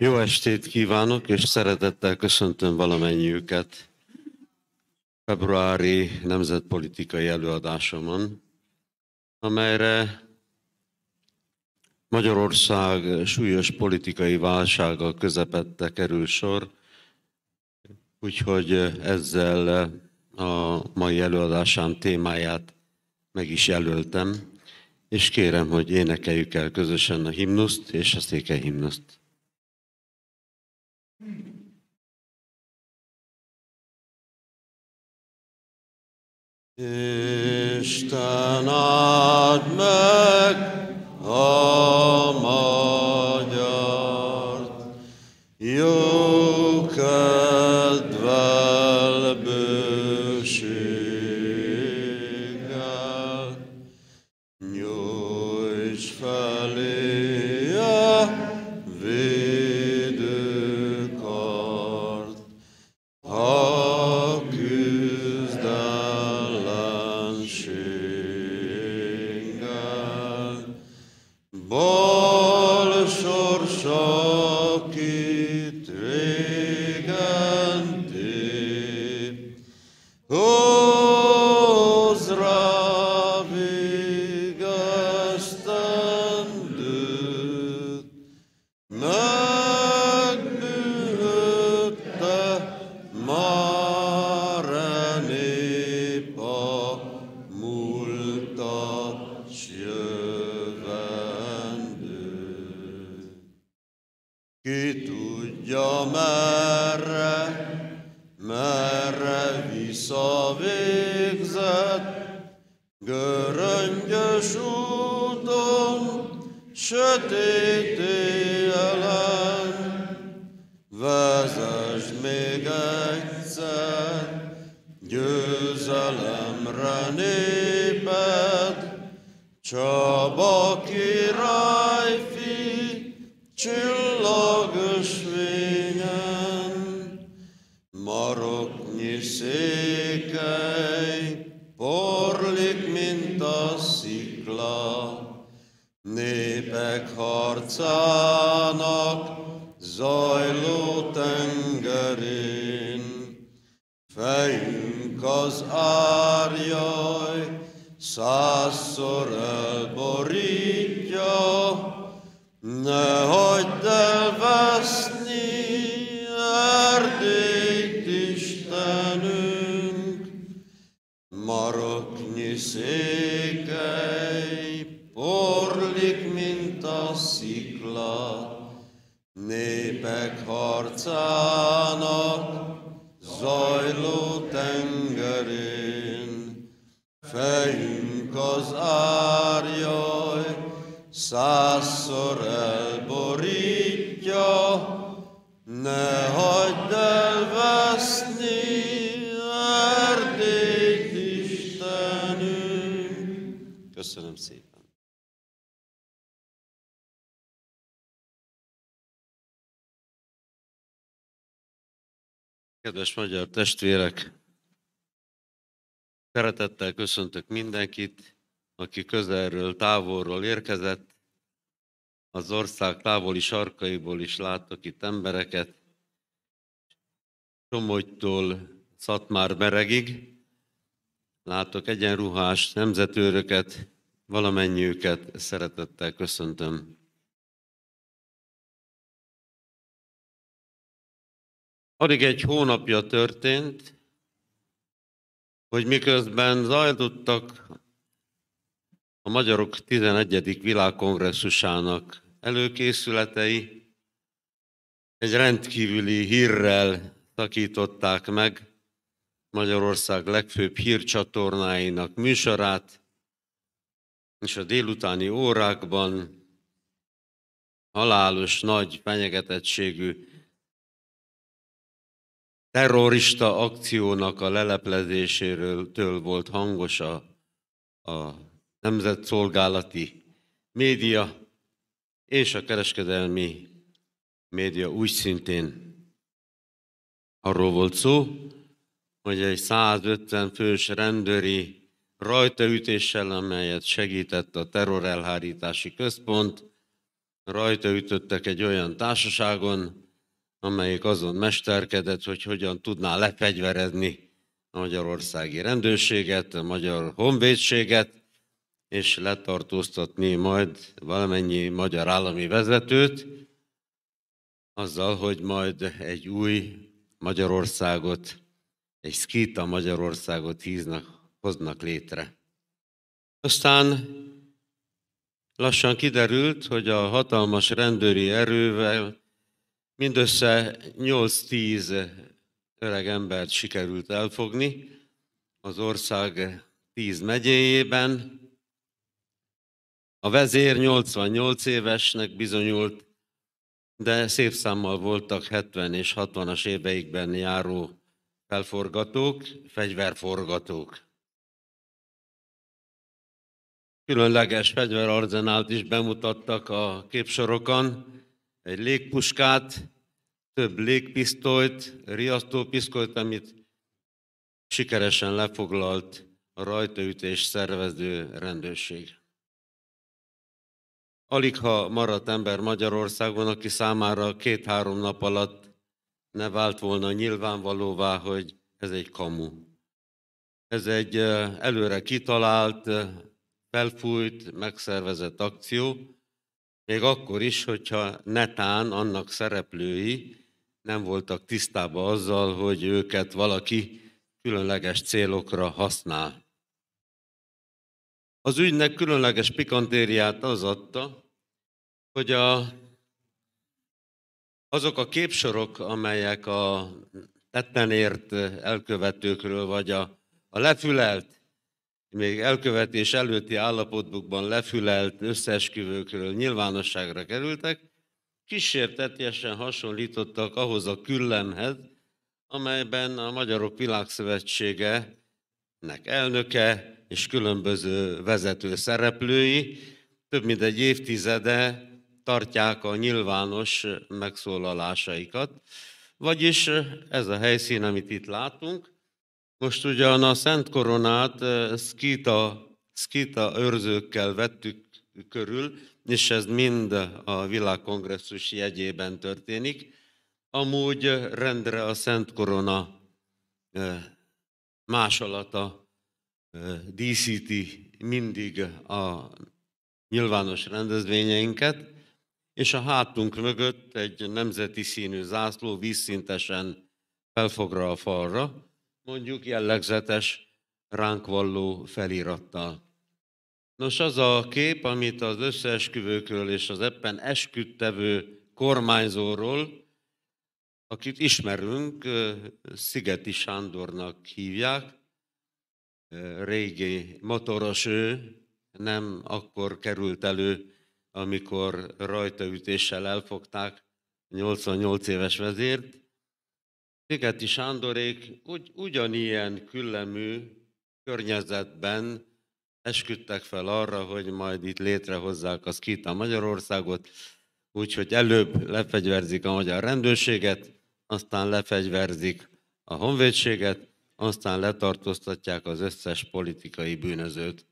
Jó estét kívánok, és szeretettel köszöntöm valamennyiüket februári nemzetpolitikai előadásomon, amelyre Magyarország súlyos politikai válsága közepette kerül sor, úgyhogy ezzel a mai előadásám témáját meg is jelöltem, és kérem, hogy énekeljük el közösen a himnuszt és a székely himnuszt. Isten áld meg a mai Kedves magyar testvérek, szeretettel köszöntök mindenkit, aki közelről, távolról érkezett, az ország távoli sarkaiból is láttak itt embereket, Somogytól Szatmár Beregig, látok egyenruhás nemzetőröket, őket szeretettel köszöntöm. Alig egy hónapja történt, hogy miközben zajlottak a magyarok 11. világkongresszusának előkészületei, egy rendkívüli hírrel szakították meg Magyarország legfőbb hírcsatornáinak műsorát, és a délutáni órákban halálos nagy fenyegetettségű terrorista akciónak a leleplezéséről től volt hangos a, a nemzetszolgálati média, és a kereskedelmi média úgy szintén arról volt szó, hogy egy 150 fős rendőri rajtaütéssel, amelyet segített a terrorelhárítási központ, rajtaütöttek egy olyan társaságon, amelyik azon mesterkedett, hogy hogyan tudná lefegyverezni a magyarországi rendőrséget, a magyar honvédséget, és letartóztatni majd valamennyi magyar állami vezetőt, azzal, hogy majd egy új Magyarországot, egy szkíta Magyarországot híznak, hoznak létre. Aztán lassan kiderült, hogy a hatalmas rendőri erővel Mindössze 8-10 öreg embert sikerült elfogni az ország 10 megyéjében. A vezér 88 évesnek bizonyult, de szép számmal voltak 70 és 60-as éveikben járó felforgatók, fegyverforgatók. Különleges fegyverarzenált is bemutattak a képsorokon, egy légpuskát, több légpisztolyt, riasztópisztolyt, amit sikeresen lefoglalt a rajtaütés szervező rendőrség. Alig ha maradt ember Magyarországon, aki számára két-három nap alatt ne vált volna nyilvánvalóvá, hogy ez egy kamu. Ez egy előre kitalált, felfújt, megszervezett akció, még akkor is, hogyha netán annak szereplői nem voltak tisztában azzal, hogy őket valaki különleges célokra használ. Az ügynek különleges pikantériát az adta, hogy a, azok a képsorok, amelyek a tettenért ért elkövetőkről, vagy a, a lefülelt még elkövetés előtti állapotukban lefülelt összeesküvőkről nyilvánosságra kerültek, kísértetjesen hasonlítottak ahhoz a küllemhez, amelyben a Magyarok Világszövetsége nek elnöke és különböző vezető szereplői több mint egy évtizede tartják a nyilvános megszólalásaikat. Vagyis ez a helyszín, amit itt látunk, most ugyan a Szent Koronát eh, szkita, szkita őrzőkkel vettük körül, és ez mind a világkongresszus jegyében történik. Amúgy rendre a Szent Korona eh, másolata eh, díszíti mindig a nyilvános rendezvényeinket, és a hátunk mögött egy nemzeti színű zászló vízszintesen felfogra a falra, mondjuk jellegzetes ránk valló felirattal. Nos, az a kép, amit az összeesküvőkről és az ebben esküdtevő kormányzóról, akit ismerünk, Szigeti Sándornak hívják, régi motoros ő, nem akkor került elő, amikor rajtaütéssel elfogták 88 éves vezért, Szigeti Sándorék úgy, ugyanilyen küllemű környezetben esküdtek fel arra, hogy majd itt létrehozzák a Skita Magyarországot, úgyhogy előbb lefegyverzik a magyar rendőrséget, aztán lefegyverzik a honvédséget, aztán letartóztatják az összes politikai bűnözőt.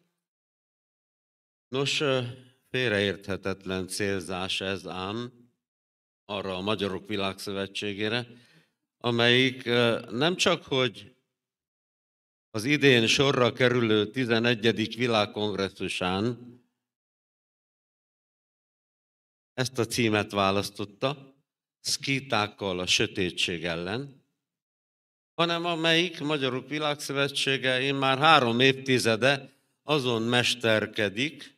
Nos, félreérthetetlen célzás ez ám arra a Magyarok Világszövetségére, amelyik nem csak, hogy az idén sorra kerülő 11. világkongresszusán ezt a címet választotta, szkítákkal a sötétség ellen, hanem amelyik Magyarok Világszövetsége én már három évtizede azon mesterkedik,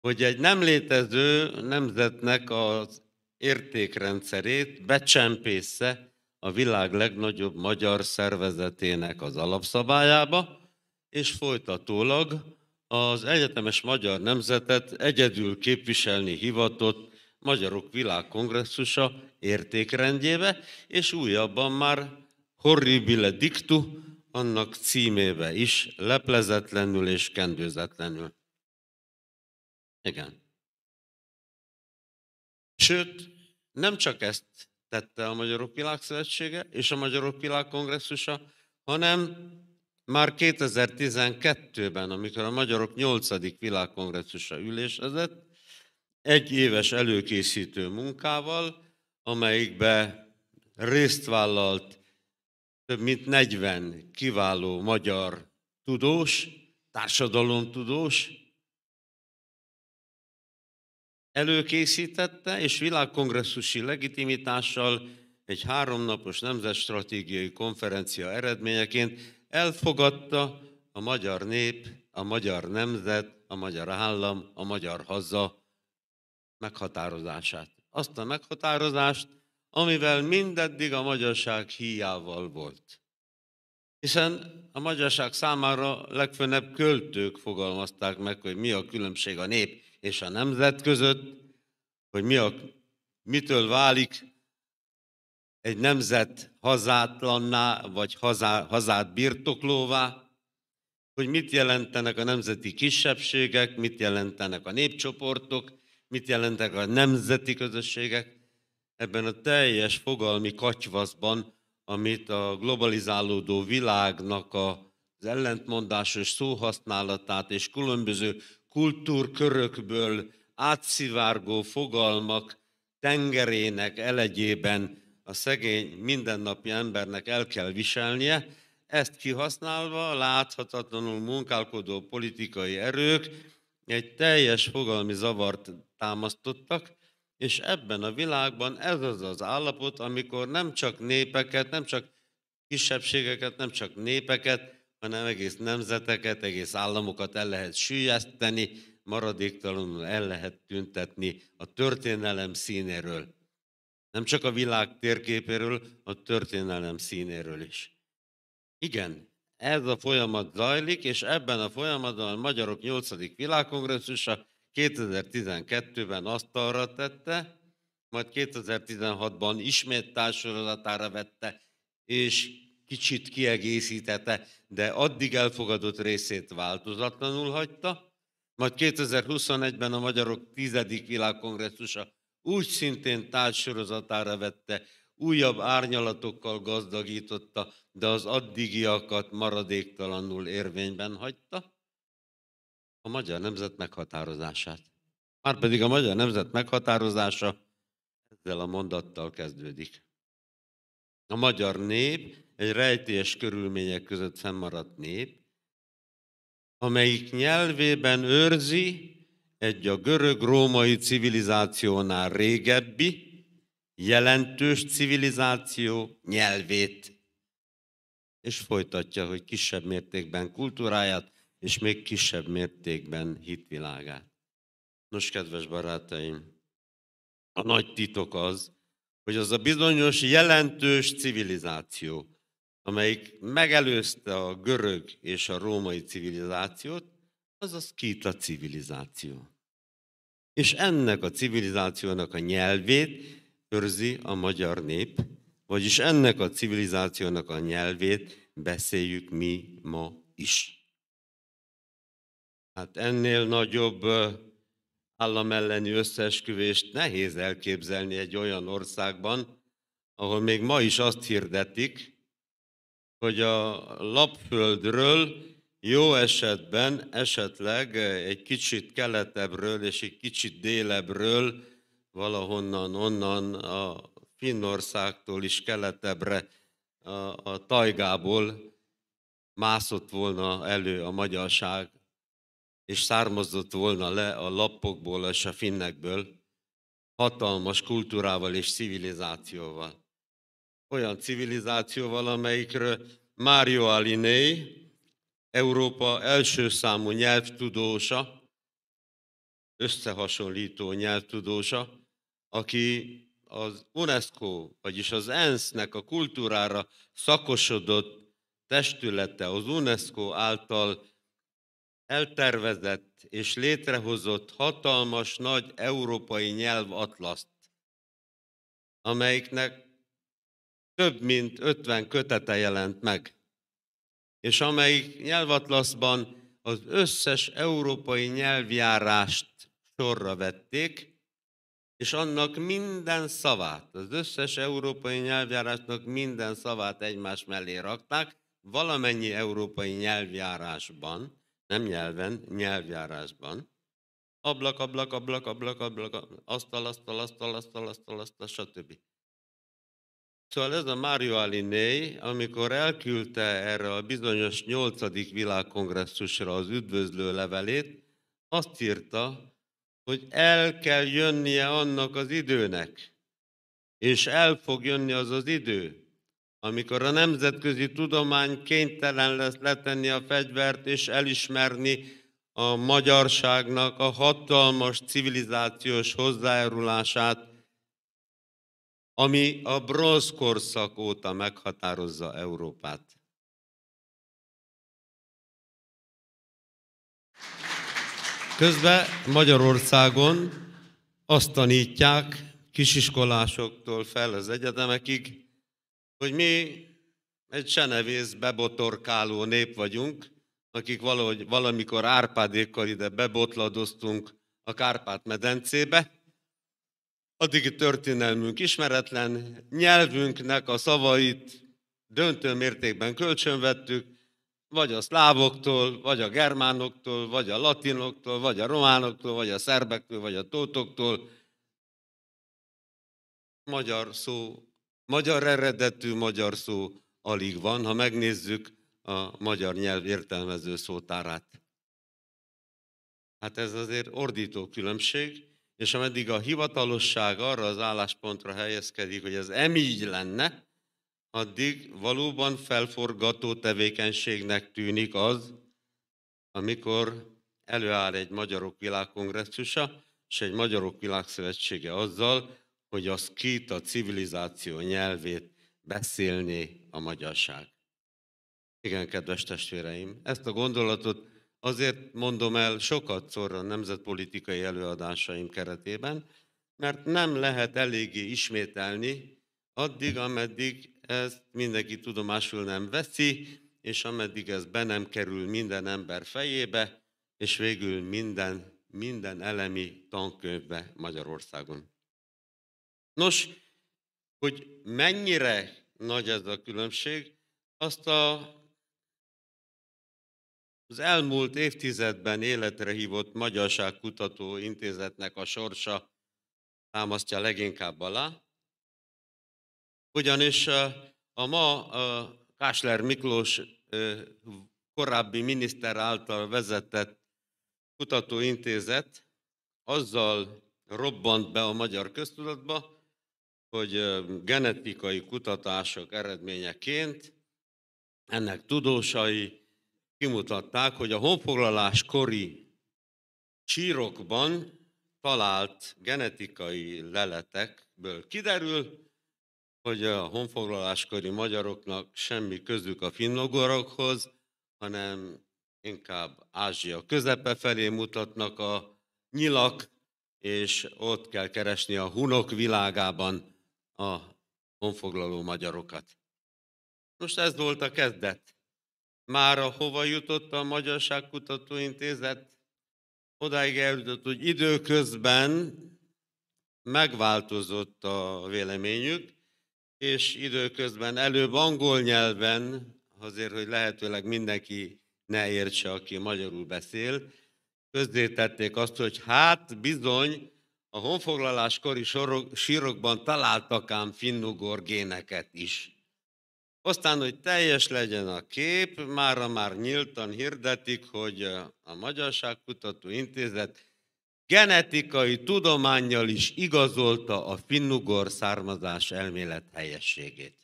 hogy egy nem létező nemzetnek az értékrendszerét becsempésze, a világ legnagyobb magyar szervezetének az alapszabályába, és folytatólag az egyetemes magyar nemzetet egyedül képviselni hivatott Magyarok Világkongresszusa értékrendjébe, és újabban már horribile dictu, annak címébe is, leplezetlenül és kendőzetlenül. Igen. Sőt, nem csak ezt tette a Magyarok Világszövetsége és a Magyarok Világkongresszusa, hanem már 2012-ben, amikor a Magyarok 8. Világkongresszusa ülésezett, egy éves előkészítő munkával, amelyikbe részt vállalt több mint 40 kiváló magyar tudós, társadalomtudós, előkészítette, és világkongresszusi legitimitással egy háromnapos nemzetstratégiai konferencia eredményeként elfogadta a magyar nép, a magyar nemzet, a magyar állam, a magyar haza meghatározását. Azt a meghatározást, amivel mindeddig a magyarság hiával volt. Hiszen a magyarság számára legfőnebb költők fogalmazták meg, hogy mi a különbség a nép és a nemzet között, hogy mi a, mitől válik egy nemzet hazátlanná, vagy hazá, hazát birtoklóvá, hogy mit jelentenek a nemzeti kisebbségek, mit jelentenek a népcsoportok, mit jelentenek a nemzeti közösségek ebben a teljes fogalmi katyvaszban, amit a globalizálódó világnak az ellentmondásos szóhasználatát és különböző kultúrkörökből átszivárgó fogalmak tengerének elegyében a szegény mindennapi embernek el kell viselnie, ezt kihasználva láthatatlanul munkálkodó politikai erők egy teljes fogalmi zavart támasztottak, és ebben a világban ez az az állapot, amikor nem csak népeket, nem csak kisebbségeket, nem csak népeket, hanem egész nemzeteket, egész államokat el lehet sűjeszteni, maradéktalanul el lehet tüntetni a történelem színéről. Nem csak a világ térképéről, a történelem színéről is. Igen, ez a folyamat zajlik, és ebben a folyamatban a Magyarok 8. világkongresszusa 2012-ben asztalra tette, majd 2016-ban ismét társadalatára vette, és kicsit kiegészítette, de addig elfogadott részét változatlanul hagyta, majd 2021-ben a Magyarok 10. világkongresszusa úgy szintén társorozatára vette, újabb árnyalatokkal gazdagította, de az addigiakat maradéktalanul érvényben hagyta, a magyar nemzet meghatározását. Márpedig a magyar nemzet meghatározása ezzel a mondattal kezdődik. A magyar nép egy rejtélyes körülmények között fennmaradt nép, amelyik nyelvében őrzi egy a görög-római civilizációnál régebbi, jelentős civilizáció nyelvét, és folytatja, hogy kisebb mértékben kultúráját, és még kisebb mértékben hitvilágát. Nos, kedves barátaim, a nagy titok az, hogy az a bizonyos jelentős civilizáció, amelyik megelőzte a görög és a római civilizációt, az a szkíta civilizáció. És ennek a civilizációnak a nyelvét őrzi a magyar nép, vagyis ennek a civilizációnak a nyelvét beszéljük mi ma is. Hát ennél nagyobb állam elleni összeesküvést nehéz elképzelni egy olyan országban, ahol még ma is azt hirdetik, hogy a lapföldről jó esetben esetleg egy kicsit keletebbről és egy kicsit délebbről, valahonnan, onnan a Finnországtól is keletebbre, a, a tajgából mászott volna elő a magyarság, és származott volna le a lappokból és a finnekből, hatalmas kultúrával és civilizációval olyan civilizációval, amelyikről Mário Aliné, Európa első számú nyelvtudósa, összehasonlító nyelvtudósa, aki az UNESCO, vagyis az ENSZ-nek a kultúrára szakosodott testülete, az UNESCO által eltervezett és létrehozott hatalmas nagy európai nyelvatlaszt, amelyiknek több mint 50 kötete jelent meg, és amelyik nyelvatlaszban az összes európai nyelvjárást sorra vették, és annak minden szavát, az összes európai nyelvjárásnak minden szavát egymás mellé rakták, valamennyi európai nyelvjárásban, nem nyelven, nyelvjárásban, ablak, ablak, ablak, ablak, ablak, asztal, asztal, asztal, asztal, asztal, asztal, stb. Szóval ez a Mário Aliné, amikor elküldte erre a bizonyos 8. világkongresszusra az üdvözlő levelét, azt írta, hogy el kell jönnie annak az időnek, és el fog jönni az az idő, amikor a nemzetközi tudomány kénytelen lesz letenni a fegyvert és elismerni a magyarságnak a hatalmas civilizációs hozzájárulását ami a bronzkorszak óta meghatározza Európát. Közben Magyarországon azt tanítják kisiskolásoktól fel az egyetemekig, hogy mi egy senevész bebotorkáló nép vagyunk, akik valahogy valamikor Árpádékkal ide bebotladoztunk a Kárpát-medencébe, addigi történelmünk ismeretlen, nyelvünknek a szavait döntő mértékben kölcsönvettük, vagy a szlávoktól, vagy a germánoktól, vagy a latinoktól, vagy a románoktól, vagy a szerbektől, vagy a tótoktól. Magyar szó, magyar eredetű magyar szó alig van, ha megnézzük a magyar nyelv értelmező szótárát. Hát ez azért ordító különbség, és ameddig a hivatalosság arra az álláspontra helyezkedik, hogy ez így lenne, addig valóban felforgató tevékenységnek tűnik az, amikor előáll egy Magyarok Világkongresszusa és egy Magyarok Világszövetsége azzal, hogy az két a civilizáció nyelvét beszélni a magyarság. Igen, kedves testvéreim, ezt a gondolatot Azért mondom el sokat szorra a nemzetpolitikai előadásaim keretében, mert nem lehet eléggé ismételni, addig, ameddig ezt mindenki tudomásul nem veszi, és ameddig ez be nem kerül minden ember fejébe, és végül minden, minden elemi tankönyvbe Magyarországon. Nos, hogy mennyire nagy ez a különbség, azt a az elmúlt évtizedben életre hívott kutató Intézetnek a sorsa támasztja leginkább alá, ugyanis a ma Kásler Miklós korábbi miniszter által vezetett kutatóintézet azzal robbant be a magyar köztudatba, hogy genetikai kutatások eredményeként ennek tudósai, kimutatták, hogy a honfoglalás kori csírokban talált genetikai leletekből kiderül, hogy a honfoglaláskori magyaroknak semmi közük a finnogorokhoz, hanem inkább Ázsia közepe felé mutatnak a nyilak, és ott kell keresni a hunok világában a honfoglaló magyarokat. Most ez volt a kezdet. Már a hova jutott a Magyarság Kutatóintézet, odáig eljutott, hogy időközben megváltozott a véleményük, és időközben előbb angol nyelven, azért, hogy lehetőleg mindenki ne értse, aki magyarul beszél, közzétették azt, hogy hát bizony a honfoglaláskori sorok, sírokban találtak ám finnugor géneket is. Aztán, hogy teljes legyen a kép, mára már nyíltan hirdetik, hogy a Kutató Intézet genetikai tudományjal is igazolta a finnugor származás elmélet helyességét.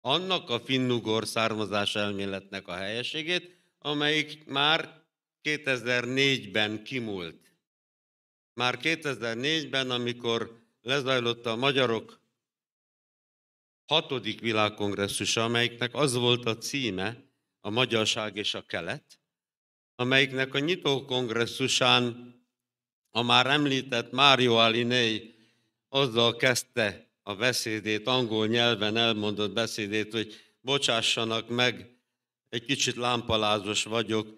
Annak a finnugor származás elméletnek a helyességét, amelyik már 2004-ben kimúlt. Már 2004-ben, amikor lezajlott a magyarok hatodik világkongresszusa, amelyiknek az volt a címe, a magyarság és a kelet, amelyiknek a nyitó kongresszusán a már említett Mário Alinei azzal kezdte a beszédét, angol nyelven elmondott beszédét, hogy bocsássanak meg, egy kicsit lámpalázos vagyok,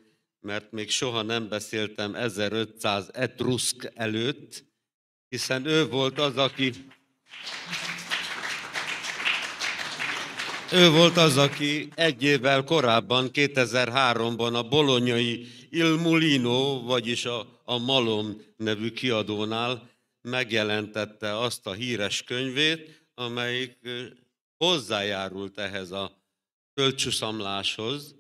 mert még soha nem beszéltem 1500 etruszk előtt, hiszen ő volt az, aki ő volt az, aki egy évvel korábban, 2003-ban a bolonyai Il Mulino, vagyis a, a Malom nevű kiadónál megjelentette azt a híres könyvét, amelyik hozzájárult ehhez a földcsúszamláshoz,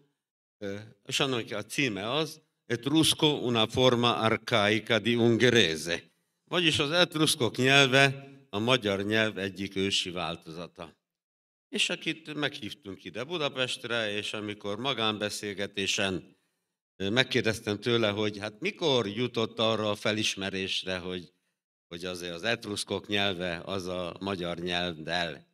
és annak a címe az, Etrusco una forma arcaica di ungerese, vagyis az etruszkok nyelve a magyar nyelv egyik ősi változata és akit meghívtunk ide Budapestre, és amikor magánbeszélgetésen megkérdeztem tőle, hogy hát mikor jutott arra a felismerésre, hogy, hogy azért az etruszkok nyelve az a magyar nyelvdel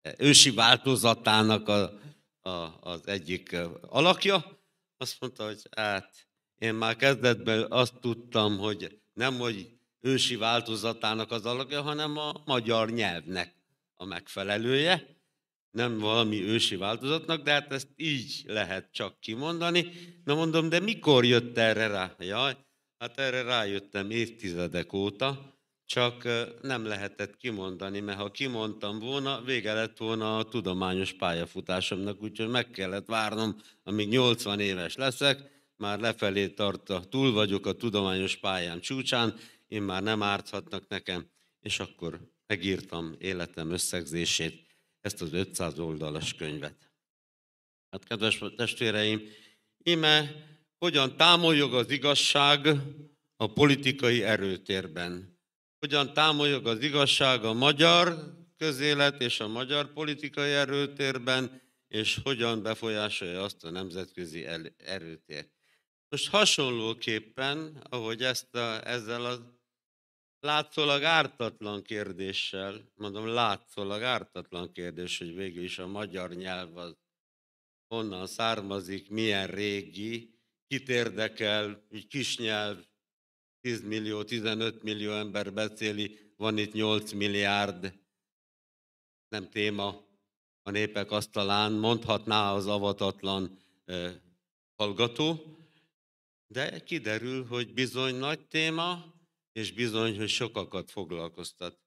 e, ősi változatának a, a, az egyik alakja, azt mondta, hogy hát én már kezdetben azt tudtam, hogy nem, hogy ősi változatának az alakja, hanem a magyar nyelvnek a megfelelője nem valami ősi változatnak, de hát ezt így lehet csak kimondani. Na mondom, de mikor jött erre rá? Jaj, hát erre rájöttem évtizedek óta, csak nem lehetett kimondani, mert ha kimondtam volna, vége lett volna a tudományos pályafutásomnak, úgyhogy meg kellett várnom, amíg 80 éves leszek, már lefelé tart, a, túl vagyok a tudományos pályán. csúcsán, én már nem árthatnak nekem, és akkor megírtam életem összegzését ezt az 500 oldalas könyvet. Hát kedves testvéreim, íme hogyan támoljog az igazság a politikai erőtérben. Hogyan támoljog az igazság a magyar közélet és a magyar politikai erőtérben, és hogyan befolyásolja azt a nemzetközi erőtér. Most hasonlóképpen, ahogy ezt a, ezzel az látszólag ártatlan kérdéssel, mondom látszólag ártatlan kérdés, hogy végül is a magyar nyelv az honnan származik, milyen régi, kit érdekel, egy kis nyelv, 10 millió, 15 millió ember beszéli, van itt 8 milliárd, nem téma a népek asztalán, mondhatná az avatatlan eh, hallgató, de kiderül, hogy bizony nagy téma, és bizony, hogy sokakat foglalkoztat.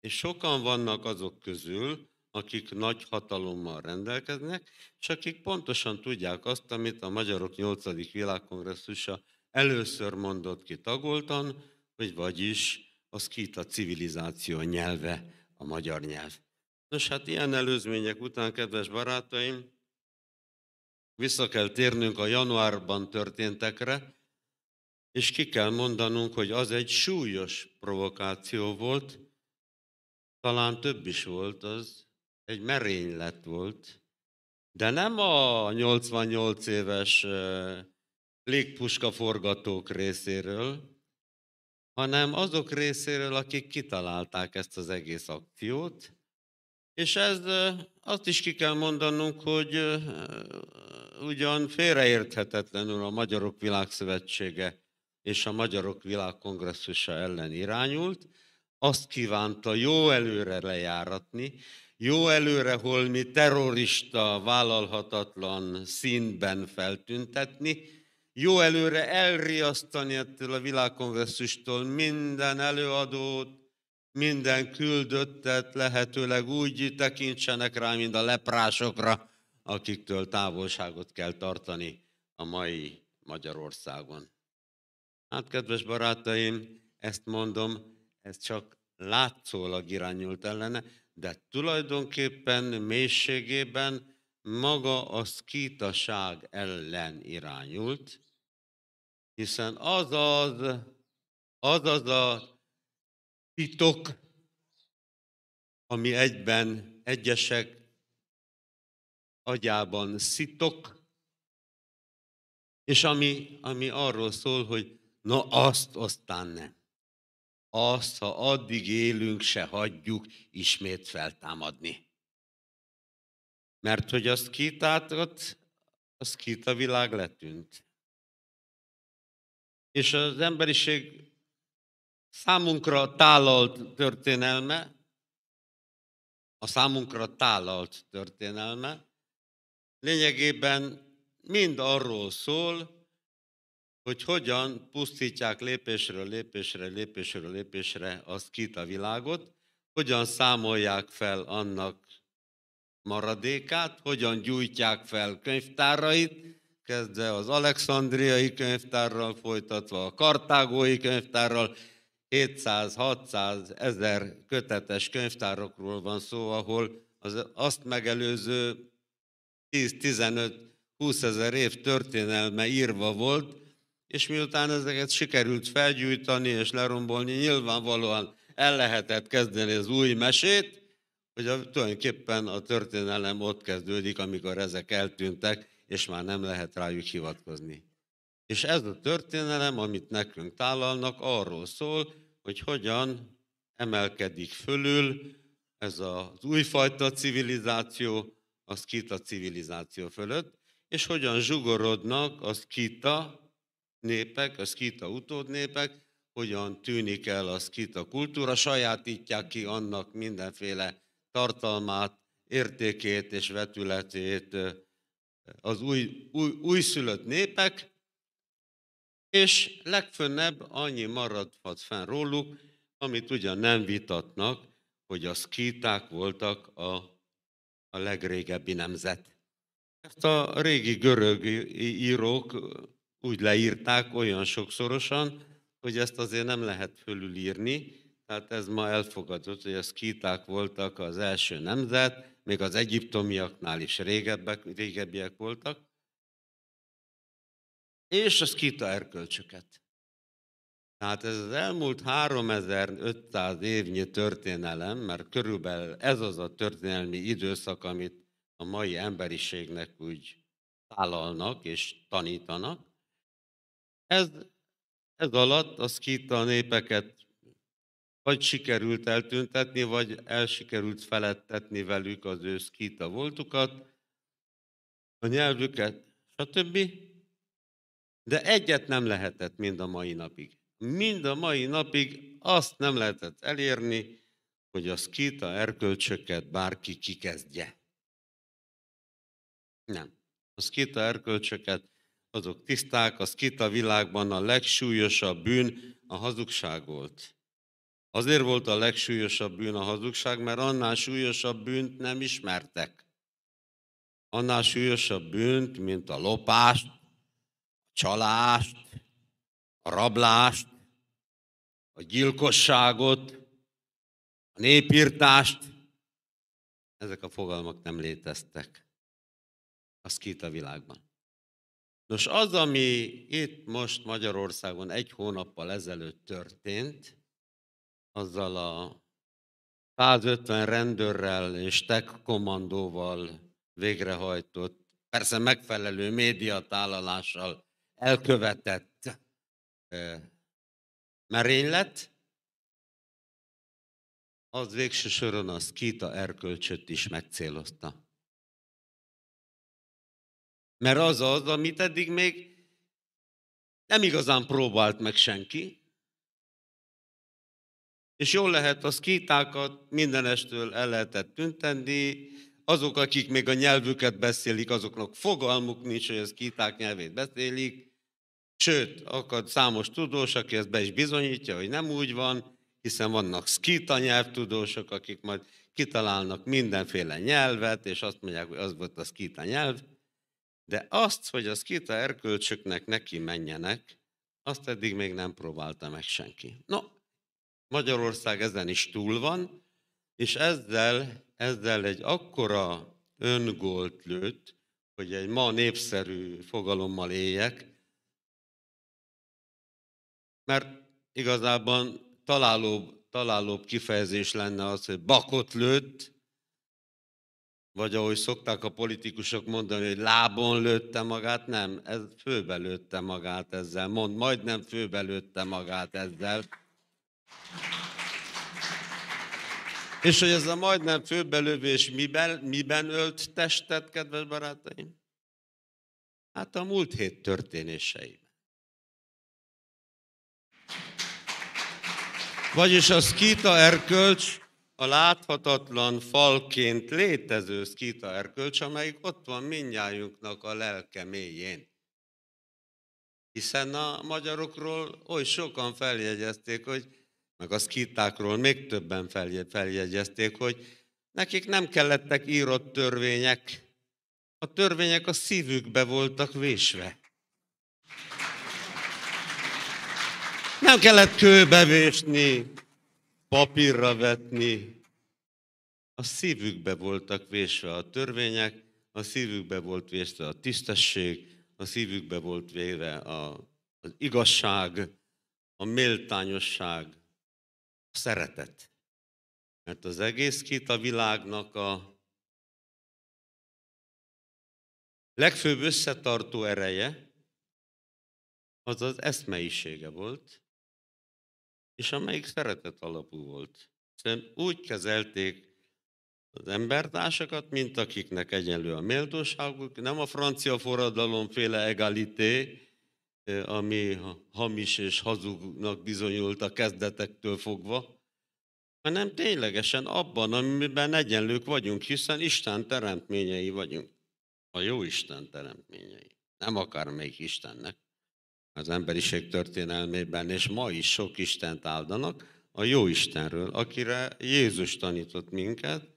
És sokan vannak azok közül, akik nagy hatalommal rendelkeznek, és akik pontosan tudják azt, amit a Magyarok 8. világkongresszusa először mondott ki tagoltan, hogy vagyis a szkíta civilizáció nyelve a magyar nyelv. Nos, hát ilyen előzmények után, kedves barátaim, vissza kell térnünk a januárban történtekre, és ki kell mondanunk, hogy az egy súlyos provokáció volt, talán több is volt az, egy merénylet volt, de nem a 88 éves légpuska forgatók részéről, hanem azok részéről, akik kitalálták ezt az egész akciót, és ez azt is ki kell mondanunk, hogy ugyan félreérthetetlenül a Magyarok Világszövetsége és a Magyarok Világkongresszusa ellen irányult, azt kívánta jó előre lejáratni, jó előre holmi terrorista vállalhatatlan színben feltüntetni, jó előre elriasztani ettől a világkongresszustól minden előadót, minden küldöttet lehetőleg úgy tekintsenek rá, mint a leprásokra, akiktől távolságot kell tartani a mai Magyarországon. Hát, kedves barátaim, ezt mondom, ez csak látszólag irányult ellene, de tulajdonképpen mélységében maga a szkítaság ellen irányult, hiszen az az, az, az a titok, ami egyben egyesek agyában szitok, és ami, ami arról szól, hogy Na azt aztán nem. Azt, ha addig élünk, se hagyjuk ismét feltámadni. Mert hogy azt kitátott, az kit a világ letűnt. És az emberiség számunkra tálalt történelme, a számunkra tálalt történelme, lényegében mind arról szól, hogy hogyan pusztítják lépésről lépésre, lépésről lépésre az kit a világot, hogyan számolják fel annak maradékát, hogyan gyújtják fel könyvtárait, kezdve az alexandriai könyvtárral, folytatva a kartágói könyvtárral, 700-600 ezer kötetes könyvtárokról van szó, ahol az azt megelőző 10-15-20 ezer év történelme írva volt, és miután ezeket sikerült felgyújtani és lerombolni, nyilvánvalóan el lehetett kezdeni az új mesét, hogy a, tulajdonképpen a történelem ott kezdődik, amikor ezek eltűntek, és már nem lehet rájuk hivatkozni. És ez a történelem, amit nekünk tálalnak, arról szól, hogy hogyan emelkedik fölül ez az újfajta civilizáció a szkita civilizáció fölött, és hogyan zsugorodnak a szkita népek, a szkita utódnépek, hogyan tűnik el a szkita kultúra, sajátítják ki annak mindenféle tartalmát, értékét és vetületét az új, új, újszülött népek, és legfönnebb annyi maradhat fenn róluk, amit ugyan nem vitatnak, hogy a szkíták voltak a, a legrégebbi nemzet. Ezt a régi görög írók úgy leírták olyan sokszorosan, hogy ezt azért nem lehet fölülírni, tehát ez ma elfogadott, hogy a szkíták voltak az első nemzet, még az egyiptomiaknál is régebbek, régebbiek voltak, és a szkíta erkölcsöket. Tehát ez az elmúlt 3500 évnyi történelem, mert körülbelül ez az a történelmi időszak, amit a mai emberiségnek úgy tálalnak és tanítanak, ez, ez alatt a szkíta népeket vagy sikerült eltüntetni, vagy elsikerült felettetni velük az ő szkíta voltukat, a nyelvüket, stb. De egyet nem lehetett mind a mai napig. Mind a mai napig azt nem lehetett elérni, hogy a szkíta erkölcsöket bárki kikezdje. Nem. A szkíta erkölcsöket azok tiszták, az kit a világban a legsúlyosabb bűn a hazugság volt. Azért volt a legsúlyosabb bűn a hazugság, mert annál súlyosabb bűnt nem ismertek. Annál súlyosabb bűnt, mint a lopást, a csalást, a rablást, a gyilkosságot, a népírtást. Ezek a fogalmak nem léteztek. Az kit a világban. Nos, az, ami itt most Magyarországon egy hónappal ezelőtt történt, azzal a 150 rendőrrel és tech kommandóval végrehajtott, persze megfelelő médiatállalással elkövetett merénylet, az végső soron a szkíta erkölcsöt is megcélozta. Mert az az, amit eddig még nem igazán próbált meg senki. És jól lehet, az kétákat mindenestől el lehetett tüntetni, azok, akik még a nyelvüket beszélik, azoknak fogalmuk nincs, hogy ez kiták nyelvét beszélik. Sőt, akad számos tudós, aki ezt be is bizonyítja, hogy nem úgy van, hiszen vannak skita nyelvtudósok, akik majd kitalálnak mindenféle nyelvet, és azt mondják, hogy az volt a skita nyelv. De azt, hogy az két erkölcsöknek neki menjenek, azt eddig még nem próbálta meg senki. No, Magyarország ezen is túl van, és ezzel, ezzel egy akkora öngolt lőtt, hogy egy ma népszerű fogalommal éljek, mert igazából találóbb, találóbb kifejezés lenne az, hogy bakot lőtt, vagy ahogy szokták a politikusok mondani, hogy lábon lőtte magát, nem, ez főbe lőtte magát ezzel. Mond, majdnem főbe lőtte magát ezzel. És hogy ez a majdnem főbelövés miben, miben ölt testet, kedves barátaim? Hát a múlt hét történéseiben. Vagyis a Skita erkölcs a láthatatlan falként létező szkita erkölcs, amelyik ott van mindnyájunknak a lelke mélyén. Hiszen a magyarokról oly sokan feljegyezték, hogy, meg a szkitákról még többen feljegyezték, hogy nekik nem kellettek írott törvények, a törvények a szívükbe voltak vésve. Nem kellett kőbe vésni, papírra vetni. A szívükbe voltak vésve a törvények, a szívükbe volt vésve a tisztesség, a szívükbe volt véve a, az igazság, a méltányosság, a szeretet. Mert az egész két a világnak a legfőbb összetartó ereje, az az eszmeisége volt, és amelyik szeretet alapú volt. Hiszen úgy kezelték az embertársakat, mint akiknek egyenlő a méltóságuk, nem a francia forradalomféle egalité, ami hamis és hazugnak bizonyult a kezdetektől fogva, hanem ténylegesen abban, amiben egyenlők vagyunk, hiszen Isten teremtményei vagyunk. A jó Isten teremtményei. Nem akár még Istennek az emberiség történelmében, és ma is sok Istent áldanak, a jó Istenről, akire Jézus tanított minket,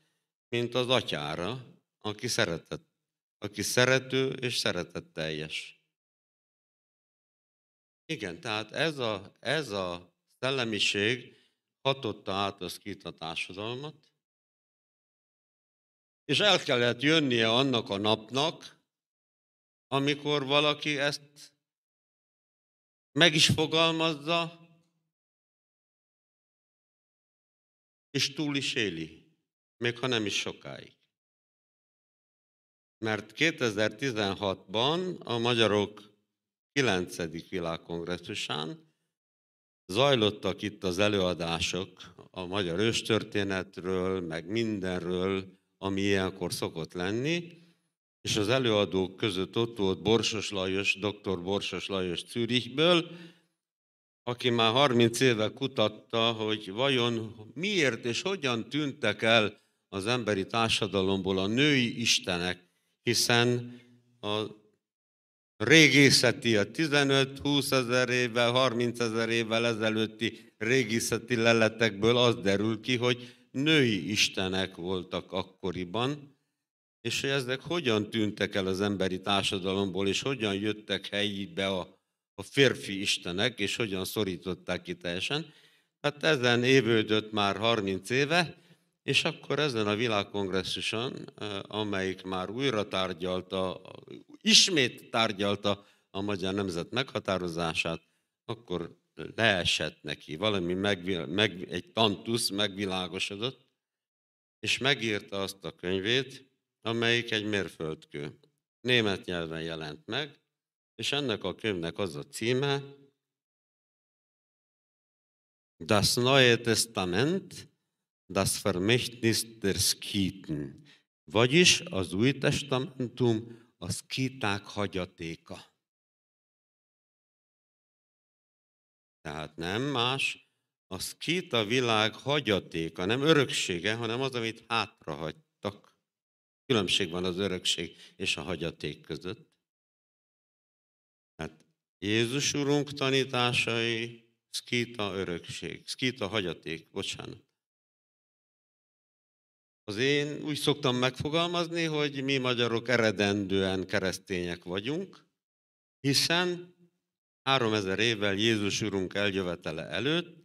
mint az atyára, aki szeretett, aki szerető és szeretetteljes. Igen, tehát ez a, ez a szellemiség hatotta át a társadalmat, és el kellett jönnie annak a napnak, amikor valaki ezt meg is fogalmazza, és túl is éli, még ha nem is sokáig. Mert 2016-ban a magyarok 9. világkongresszusán zajlottak itt az előadások a magyar őstörténetről, meg mindenről, ami ilyenkor szokott lenni, és az előadók között ott volt Borsos Lajos, dr. Borsos Lajos Zürichből, aki már 30 éve kutatta, hogy vajon miért és hogyan tűntek el az emberi társadalomból a női istenek, hiszen a régészeti, a 15-20 ezer évvel, 30 ezer évvel ezelőtti régészeti leletekből az derül ki, hogy női istenek voltak akkoriban, és hogy ezek hogyan tűntek el az emberi társadalomból, és hogyan jöttek helyébe a, a férfi istenek, és hogyan szorították ki teljesen. Hát ezen évődött már 30 éve, és akkor ezen a világkongresszuson, amelyik már újra tárgyalta, ismét tárgyalta a magyar nemzet meghatározását, akkor leesett neki, valami meg, meg, egy tantusz megvilágosodott, és megírta azt a könyvét, amelyik egy mérföldkő. Német nyelven jelent meg, és ennek a könyvnek az a címe, Das Neue Testament, das Vermächtnis der Skiten, vagyis az Új Testamentum a skiták hagyatéka. Tehát nem más, a skita világ hagyatéka, nem öröksége, hanem az, amit hátrahagy Különbség van az örökség és a hagyaték között. Hát Jézus Urunk tanításai, szkíta örökség, szkíta hagyaték, bocsánat. Az én úgy szoktam megfogalmazni, hogy mi magyarok eredendően keresztények vagyunk, hiszen 3000 évvel Jézus Urunk eljövetele előtt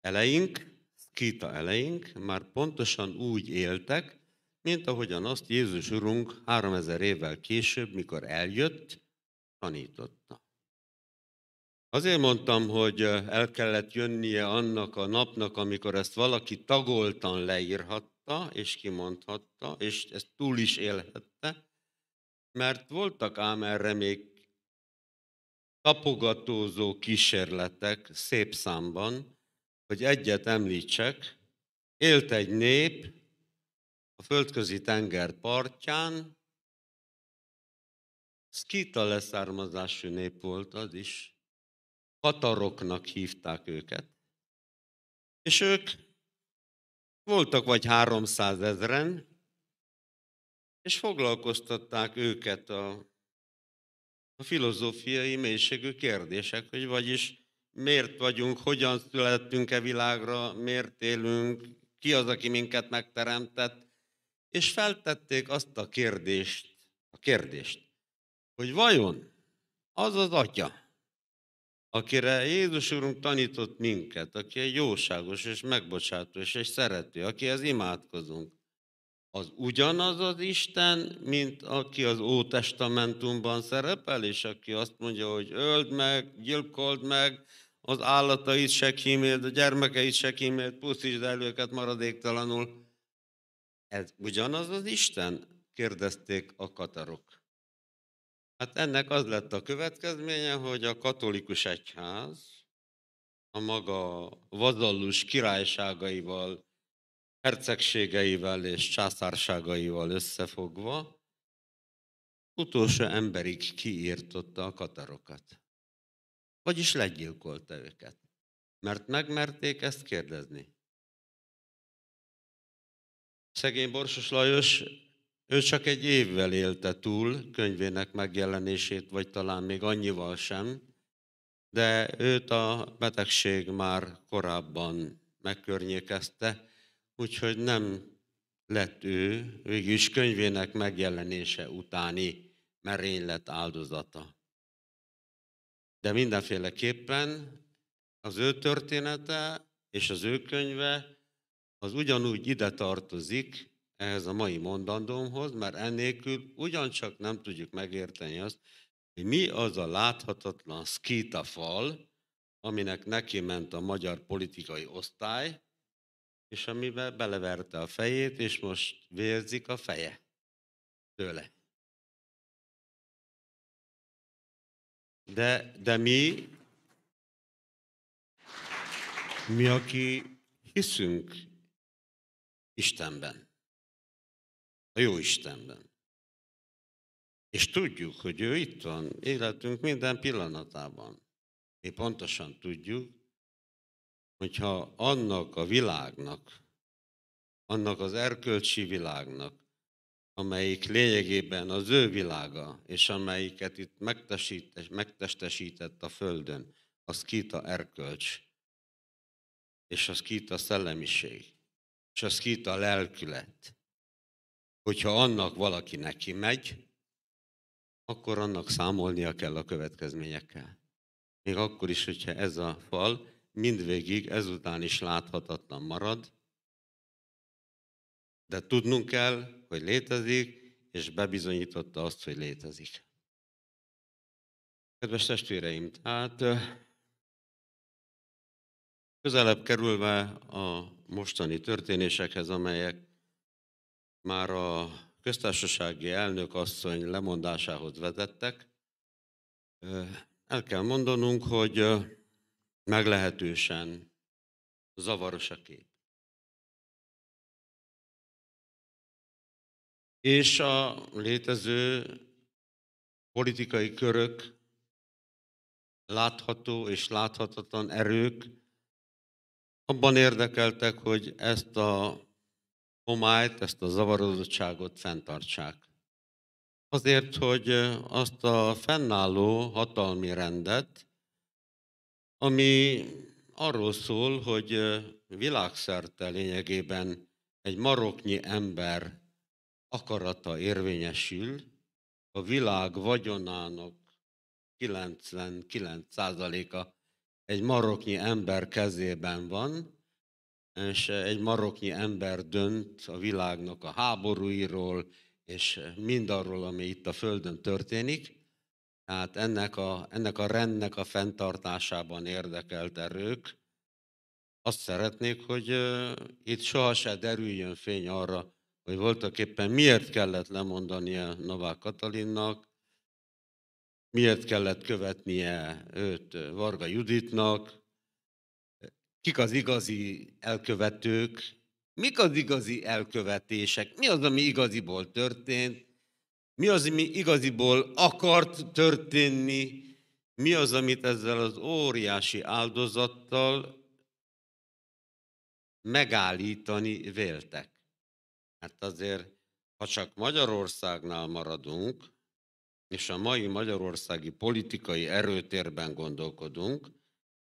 eleink, szkíta eleink már pontosan úgy éltek, mint ahogyan azt Jézus Urunk 3000 évvel később, mikor eljött, tanította. Azért mondtam, hogy el kellett jönnie annak a napnak, amikor ezt valaki tagoltan leírhatta, és kimondhatta, és ezt túl is élhette, mert voltak ám erre még tapogatózó kísérletek szép számban, hogy egyet említsek, élt egy nép, a földközi tenger partján. Szkita leszármazású nép volt az is. Kataroknak hívták őket. És ők voltak vagy 300 ezren, és foglalkoztatták őket a, a filozófiai mélységű kérdések, hogy vagyis miért vagyunk, hogyan születtünk-e világra, miért élünk, ki az, aki minket megteremtett, és feltették azt a kérdést, a kérdést, hogy vajon az az atya, akire Jézus Úrunk tanított minket, aki egy jóságos és megbocsátó és egy szerető, az imádkozunk, az ugyanaz az Isten, mint aki az Ótestamentumban szerepel, és aki azt mondja, hogy öld meg, gyilkold meg, az állatait se kíméld, a gyermekeit se kíméld, pusztítsd el őket maradéktalanul. Ez ugyanaz az Isten? Kérdezték a katarok. Hát ennek az lett a következménye, hogy a katolikus egyház a maga vazallus királyságaival, hercegségeivel és császárságaival összefogva utolsó emberig kiírtotta a katarokat. Vagyis legyilkolta őket, mert megmerték ezt kérdezni. Szegény Borsos Lajos, ő csak egy évvel élte túl könyvének megjelenését, vagy talán még annyival sem, de őt a betegség már korábban megkörnyékezte, úgyhogy nem lett ő végül is könyvének megjelenése utáni merénylet áldozata. De mindenféleképpen az ő története és az ő könyve az ugyanúgy ide tartozik ehhez a mai mondandómhoz, mert ennélkül ugyancsak nem tudjuk megérteni azt, hogy mi az a láthatatlan szkíta fal, aminek neki ment a magyar politikai osztály, és amiben beleverte a fejét, és most vérzik a feje tőle. De, de mi, mi, aki hiszünk Istenben. A jó Istenben. És tudjuk, hogy ő itt van életünk minden pillanatában. Mi pontosan tudjuk, hogyha annak a világnak, annak az erkölcsi világnak, amelyik lényegében az ő világa, és amelyiket itt megtestesített a Földön, az kita erkölcs, és az kita szellemiség és az kiít a lelkület. Hogyha annak valaki neki megy, akkor annak számolnia kell a következményekkel. Még akkor is, hogyha ez a fal mindvégig ezután is láthatatlan marad, de tudnunk kell, hogy létezik, és bebizonyította azt, hogy létezik. Kedves testvéreim, tehát Közelebb kerülve a mostani történésekhez, amelyek már a köztársasági elnök asszony lemondásához vezettek, el kell mondanunk, hogy meglehetősen zavaros a kép. És a létező politikai körök, látható és láthatatlan erők abban érdekeltek, hogy ezt a homályt, ezt a zavarodottságot fenntartsák. Azért, hogy azt a fennálló hatalmi rendet, ami arról szól, hogy világszerte lényegében egy maroknyi ember akarata érvényesül, a világ vagyonának 99%-a egy maroknyi ember kezében van, és egy maroknyi ember dönt a világnak a háborúiról, és mindarról, ami itt a Földön történik. Tehát ennek a, ennek a rendnek a fenntartásában érdekelt erők. Azt szeretnék, hogy itt soha se derüljön fény arra, hogy voltak éppen miért kellett lemondania Novák Katalinnak, miért kellett követnie őt Varga Juditnak, kik az igazi elkövetők, mik az igazi elkövetések, mi az, ami igaziból történt, mi az, ami igaziból akart történni, mi az, amit ezzel az óriási áldozattal megállítani véltek. Hát azért, ha csak Magyarországnál maradunk, és a mai magyarországi politikai erőtérben gondolkodunk,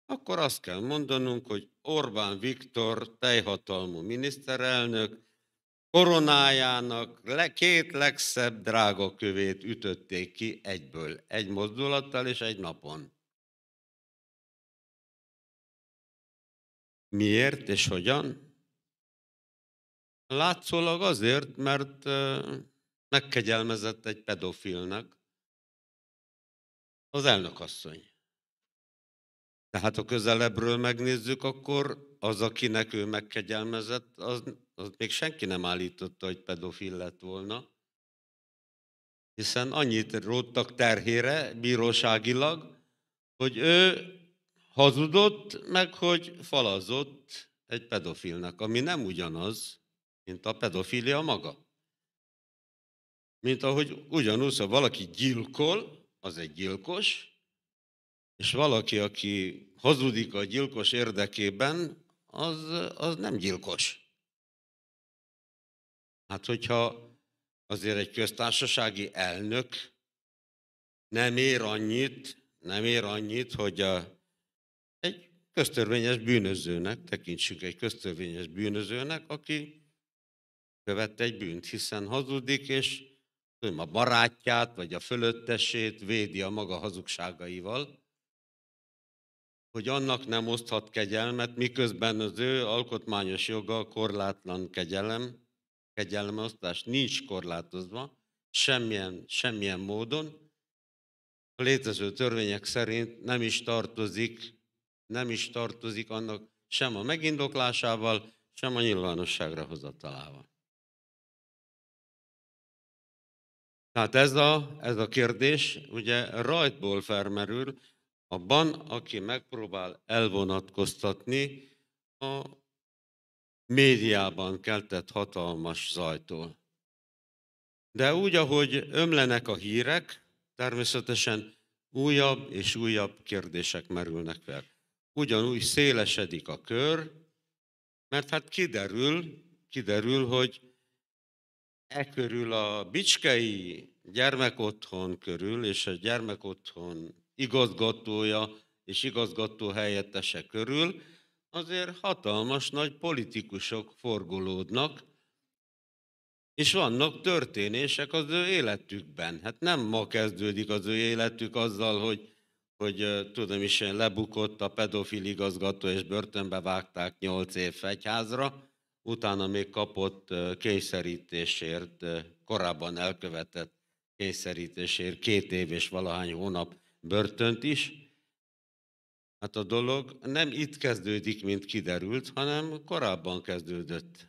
akkor azt kell mondanunk, hogy Orbán Viktor teljhatalmú miniszterelnök koronájának le, két legszebb drága kövét ütötték ki egyből, egy mozdulattal és egy napon. Miért és hogyan? Látszólag azért, mert megkegyelmezett egy pedofilnak, az elnökasszony. Tehát ha közelebbről megnézzük, akkor az, akinek ő megkegyelmezett, az, az még senki nem állította, hogy pedofil lett volna, hiszen annyit róttak terhére bíróságilag, hogy ő hazudott, meg hogy falazott egy pedofilnak, ami nem ugyanaz, mint a pedofilia maga. Mint ahogy ugyanúgy, ha valaki gyilkol, az egy gyilkos, és valaki, aki hazudik a gyilkos érdekében, az, az nem gyilkos. Hát hogyha azért egy köztársasági elnök nem ér annyit, nem ér annyit, hogy a, egy köztörvényes bűnözőnek, tekintsük egy köztörvényes bűnözőnek, aki követte egy bűnt, hiszen hazudik, és a barátját, vagy a fölöttesét védi a maga hazugságaival, hogy annak nem oszthat kegyelmet, miközben az ő alkotmányos joga korlátlan kegyelem, kegyelmeosztás nincs korlátozva, semmilyen, semmilyen módon. A létező törvények szerint nem is tartozik, nem is tartozik annak sem a megindoklásával, sem a nyilvánosságra hozatalával. Tehát ez a, ez a kérdés ugye rajtból felmerül, abban, aki megpróbál elvonatkoztatni a médiában keltett hatalmas zajtól. De úgy, ahogy ömlenek a hírek, természetesen újabb és újabb kérdések merülnek fel. Ugyanúgy szélesedik a kör, mert hát kiderül, kiderül, hogy e körül a Bicskei gyermekotthon körül, és a gyermekotthon igazgatója és igazgató helyettese körül, azért hatalmas nagy politikusok forgolódnak, és vannak történések az ő életükben. Hát nem ma kezdődik az ő életük azzal, hogy, hogy tudom is, lebukott a pedofil igazgató, és börtönbe vágták nyolc év fegyházra, utána még kapott kényszerítésért, korábban elkövetett kényszerítésért két év és valahány hónap börtönt is. Hát a dolog nem itt kezdődik, mint kiderült, hanem korábban kezdődött.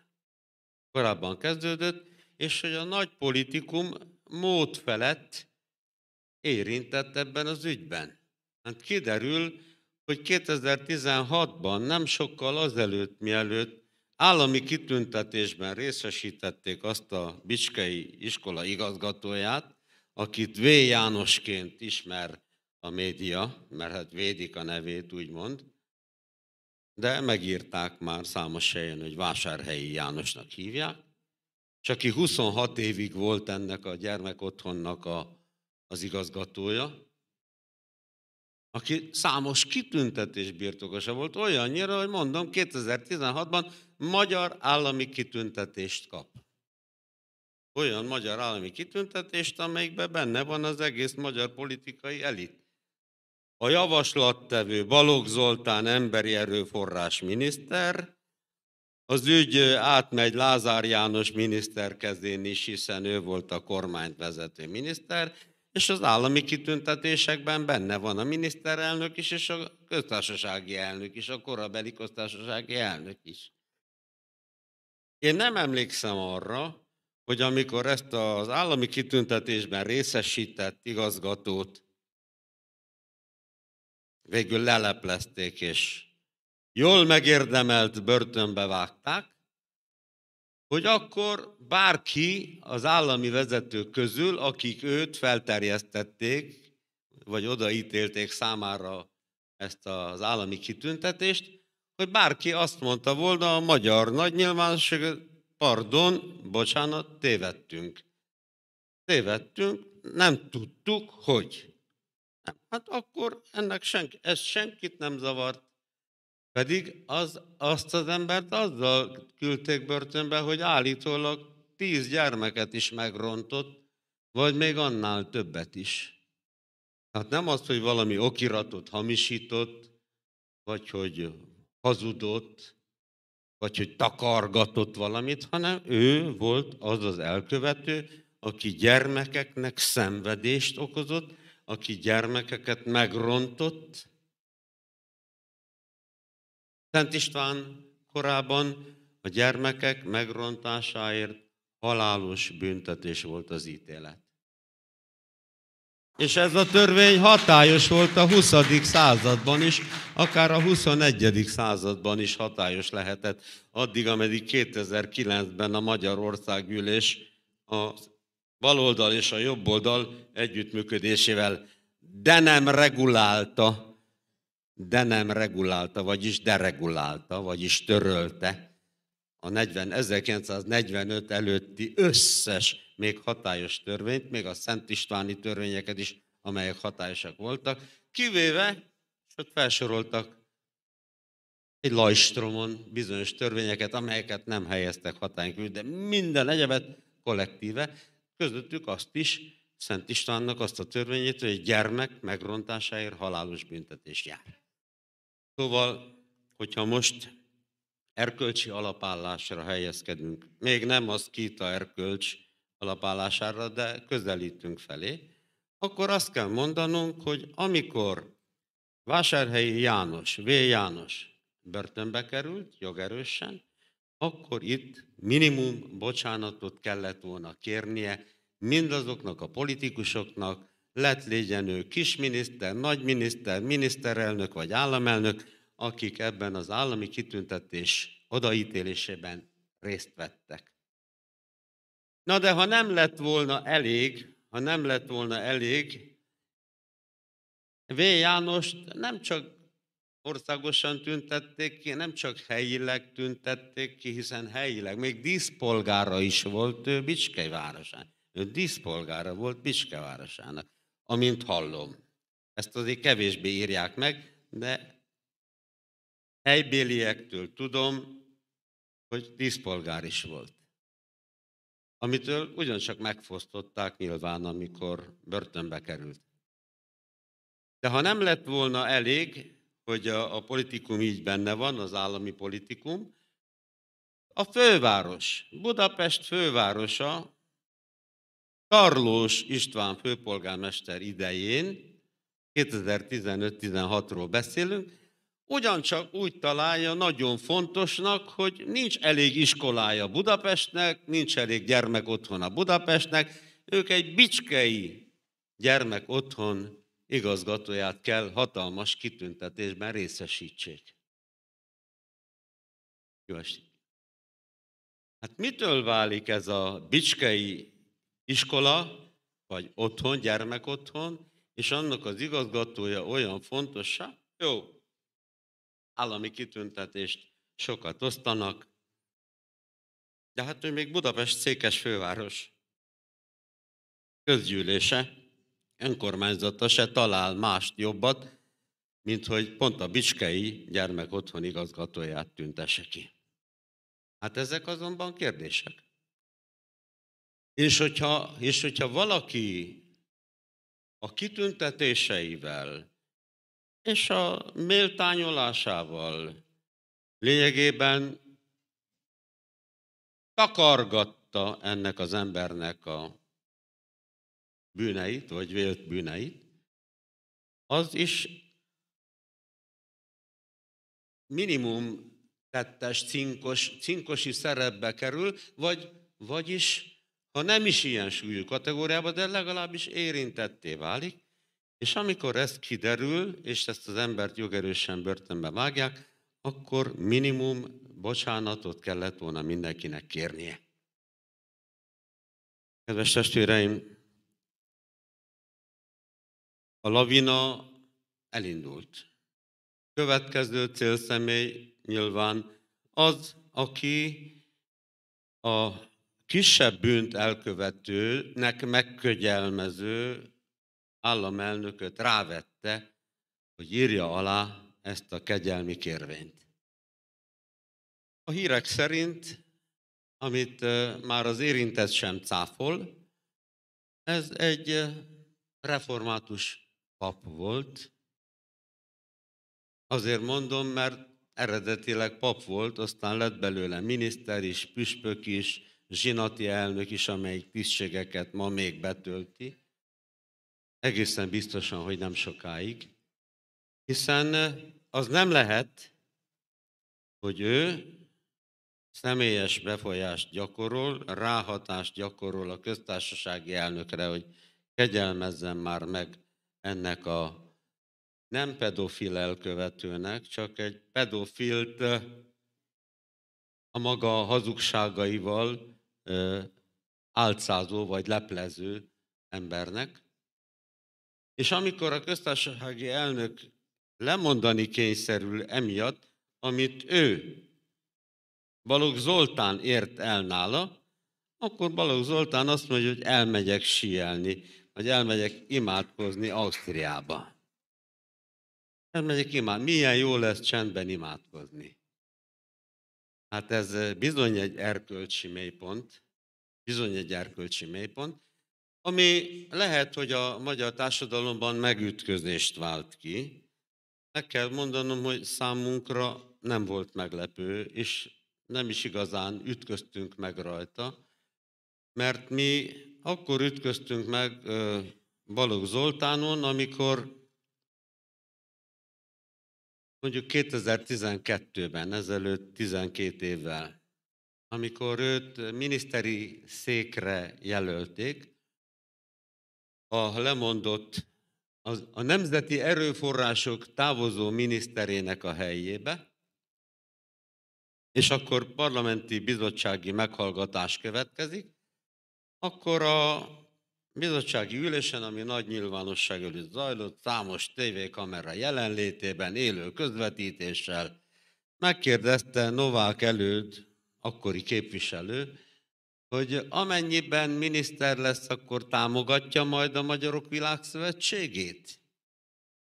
Korábban kezdődött, és hogy a nagy politikum mód felett érintett ebben az ügyben. Hát kiderül, hogy 2016-ban, nem sokkal azelőtt, mielőtt Állami kitüntetésben részesítették azt a Bicskei iskola igazgatóját, akit V. Jánosként ismer a média, mert hát védik a nevét, úgymond, de megírták már számos helyen, hogy Vásárhelyi Jánosnak hívják, és aki 26 évig volt ennek a gyermekotthonnak a, az igazgatója, aki számos kitüntetés birtokosa volt, olyannyira, hogy mondom, 2016-ban magyar állami kitüntetést kap. Olyan magyar állami kitüntetést, amelyikben benne van az egész magyar politikai elit. A javaslattevő Balogh Zoltán emberi erőforrás miniszter, az ügy átmegy Lázár János miniszter kezén is, hiszen ő volt a kormányt vezető miniszter, és az állami kitüntetésekben benne van a miniszterelnök is, és a köztársasági elnök is, a korabeli köztársasági elnök is. Én nem emlékszem arra, hogy amikor ezt az állami kitüntetésben részesített igazgatót végül leleplezték, és jól megérdemelt börtönbe vágták, hogy akkor bárki az állami vezetők közül, akik őt felterjesztették, vagy odaítélték számára ezt az állami kitüntetést, hogy bárki azt mondta volna a magyar nagy nyilvánosság, pardon, bocsánat, tévedtünk. Tévedtünk, nem tudtuk, hogy. Hát akkor ennek senki, ez senkit nem zavart, pedig az, azt az embert azzal küldték börtönbe, hogy állítólag tíz gyermeket is megrontott, vagy még annál többet is. Hát nem azt, hogy valami okiratot hamisított, vagy hogy hazudott, vagy hogy takargatott valamit, hanem ő volt az az elkövető, aki gyermekeknek szenvedést okozott, aki gyermekeket megrontott, Szent István korában a gyermekek megrontásáért halálos büntetés volt az ítélet. És ez a törvény hatályos volt a 20. században is, akár a 21. században is hatályos lehetett, addig, ameddig 2009-ben a Magyarországgyűlés a baloldal és a jobboldal együttműködésével, de nem regulálta de nem regulálta, vagyis deregulálta, vagyis törölte a 40, 1945 előtti összes még hatályos törvényt, még a Szent Istváni törvényeket is, amelyek hatályosak voltak, kivéve, és ott felsoroltak egy lajstromon bizonyos törvényeket, amelyeket nem helyeztek hatályon kívül, de minden egyebet kollektíve, közöttük azt is, Szent Istvánnak azt a törvényét, hogy egy gyermek megrontásáért halálos büntetés jár. Szóval, hogyha most erkölcsi alapállásra helyezkedünk, még nem az kita erkölcs alapállására, de közelítünk felé, akkor azt kell mondanunk, hogy amikor Vásárhelyi János, V. János börtönbe került, jogerősen, akkor itt minimum bocsánatot kellett volna kérnie mindazoknak a politikusoknak, lett légyen ő kisminiszter, nagyminiszter, miniszterelnök vagy államelnök, akik ebben az állami kitüntetés odaítélésében részt vettek. Na de ha nem lett volna elég, ha nem lett volna elég, V. Jánost nem csak országosan tüntették ki, nem csak helyileg tüntették ki, hiszen helyileg, még díszpolgára is volt ő Bicskei városán. Ő díszpolgára volt Bicske városának amint hallom. Ezt azért kevésbé írják meg, de helybéliektől tudom, hogy díszpolgár is volt. Amitől ugyancsak megfosztották nyilván, amikor börtönbe került. De ha nem lett volna elég, hogy a, a politikum így benne van, az állami politikum, a főváros, Budapest fővárosa Tarlós István főpolgármester idején, 2015-16-ról beszélünk, ugyancsak úgy találja nagyon fontosnak, hogy nincs elég iskolája Budapestnek, nincs elég gyermek otthona Budapestnek, ők egy bicskei gyermek otthon igazgatóját kell hatalmas kitüntetésben részesítsék. Jó estét! Hát mitől válik ez a bicskei iskola, vagy otthon, gyermek otthon, és annak az igazgatója olyan fontos, jó, állami kitüntetést sokat osztanak, de hát ő még Budapest székes főváros közgyűlése, önkormányzata se talál mást jobbat, mint hogy pont a Bicskei gyermek otthon igazgatóját tüntese ki. Hát ezek azonban kérdések. És hogyha, és hogyha valaki a kitüntetéseivel és a méltányolásával lényegében takargatta ennek az embernek a bűneit, vagy vélt bűneit, az is minimum tettes, cinkos, cinkosi szerepbe kerül, vagy, vagyis ha nem is ilyen súlyú kategóriába, de legalábbis érintetté válik, és amikor ez kiderül, és ezt az embert jogerősen börtönbe vágják, akkor minimum bocsánatot kellett volna mindenkinek kérnie. Kedves testvéreim, a lavina elindult. Következő célszemély nyilván az, aki a kisebb bűnt elkövetőnek megkögyelmező államelnököt rávette, hogy írja alá ezt a kegyelmi kérvényt. A hírek szerint, amit már az érintett sem cáfol, ez egy református pap volt. Azért mondom, mert eredetileg pap volt, aztán lett belőle miniszter is, püspök is, zsinati elnök is, amelyik tisztségeket ma még betölti, egészen biztosan, hogy nem sokáig, hiszen eh, az nem lehet, hogy ő személyes befolyást gyakorol, ráhatást gyakorol a köztársasági elnökre, hogy kegyelmezzen már meg ennek a nem pedofil elkövetőnek, csak egy pedofilt eh, a maga hazugságaival álcázó vagy leplező embernek. És amikor a köztársasági elnök lemondani kényszerül emiatt, amit ő, Balogh Zoltán ért el nála, akkor Balogh Zoltán azt mondja, hogy elmegyek síelni, vagy elmegyek imádkozni Ausztriába. Elmegyek imád. Milyen jó lesz csendben imádkozni. Hát ez bizony egy erkölcsi mélypont, bizony egy erkölcsi mélypont, ami lehet, hogy a magyar társadalomban megütközést vált ki. Meg kell mondanom, hogy számunkra nem volt meglepő, és nem is igazán ütköztünk meg rajta, mert mi akkor ütköztünk meg Balogh Zoltánon, amikor mondjuk 2012-ben, ezelőtt 12 évvel, amikor őt miniszteri székre jelölték, a lemondott, az, a Nemzeti Erőforrások távozó miniszterének a helyébe, és akkor parlamenti bizottsági meghallgatás következik, akkor a bizottsági ülésen, ami nagy nyilvánosság előtt zajlott, számos tévékamera jelenlétében, élő közvetítéssel, megkérdezte Novák előd, akkori képviselő, hogy amennyiben miniszter lesz, akkor támogatja majd a Magyarok Világszövetségét?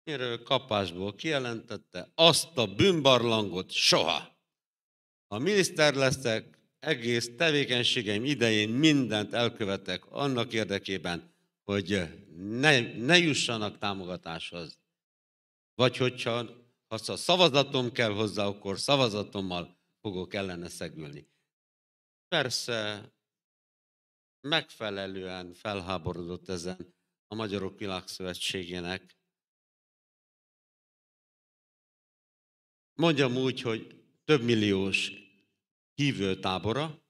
Mire kapásból kijelentette, azt a bűnbarlangot soha. Ha miniszter leszek, egész tevékenységeim idején mindent elkövetek annak érdekében, hogy ne, ne jussanak támogatáshoz. Vagy hogyha ha szavazatom kell hozzá, akkor szavazatommal fogok ellene szegülni. Persze megfelelően felháborodott ezen a Magyarok Világszövetségének. Mondjam úgy, hogy több milliós hívő tábora,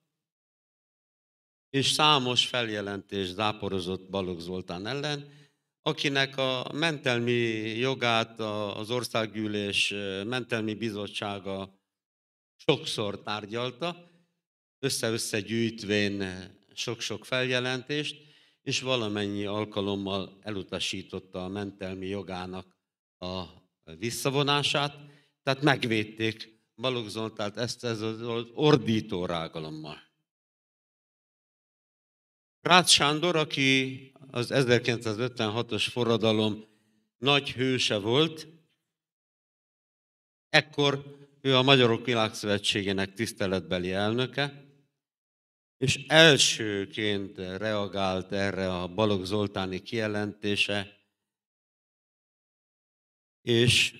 és számos feljelentés záporozott Balog Zoltán ellen, akinek a mentelmi jogát az országgyűlés mentelmi bizottsága sokszor tárgyalta, össze-össze gyűjtvén sok-sok feljelentést, és valamennyi alkalommal elutasította a mentelmi jogának a visszavonását, tehát megvédték Balogh Zoltánt ezt ez az ordító rágalommal. Rácz Sándor, aki az 1956-os forradalom nagy hőse volt, ekkor ő a Magyarok Világszövetségének tiszteletbeli elnöke, és elsőként reagált erre a Balogh Zoltáni kijelentése, és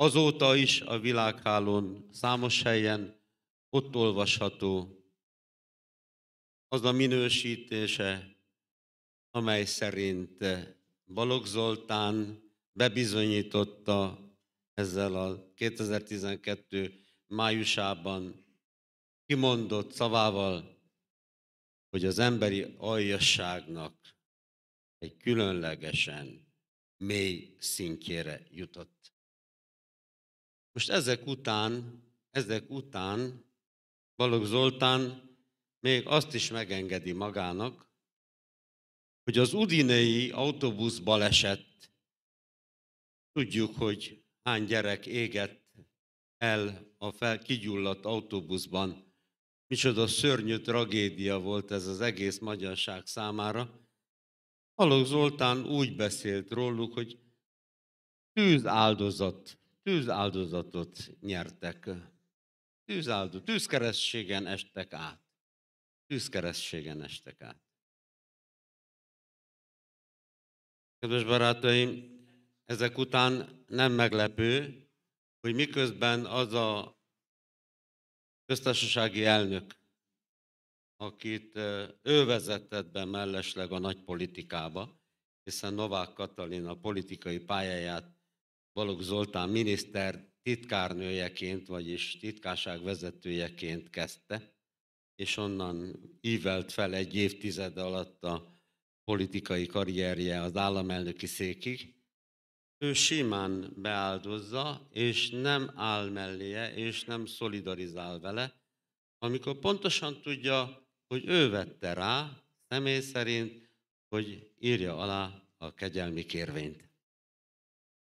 Azóta is a világhálón számos helyen ott olvasható az a minősítése, amely szerint Balogh Zoltán bebizonyította ezzel a 2012 májusában kimondott szavával, hogy az emberi aljasságnak egy különlegesen mély szintjére jutott. Most ezek után, ezek után Balogh Zoltán még azt is megengedi magának, hogy az udinei autóbusz baleset, tudjuk, hogy hány gyerek égett el a fel, kigyulladt autóbuszban. Micsoda szörnyű tragédia volt ez az egész magyarság számára. Balogh Zoltán úgy beszélt róluk, hogy tűz áldozat tűzáldozatot nyertek. Tűzáldó, tűzkerességen estek át. Tűzkerességen estek át. Kedves barátaim, ezek után nem meglepő, hogy miközben az a köztársasági elnök, akit ő vezetett be mellesleg a nagy politikába, hiszen Novák Katalin a politikai pályáját Balogh Zoltán miniszter titkárnőjeként, vagyis titkárság vezetőjeként kezdte, és onnan ívelt fel egy évtized alatt a politikai karrierje az államelnöki székig. Ő simán beáldozza, és nem áll melléje, és nem szolidarizál vele, amikor pontosan tudja, hogy ő vette rá, személy szerint, hogy írja alá a kegyelmi kérvényt.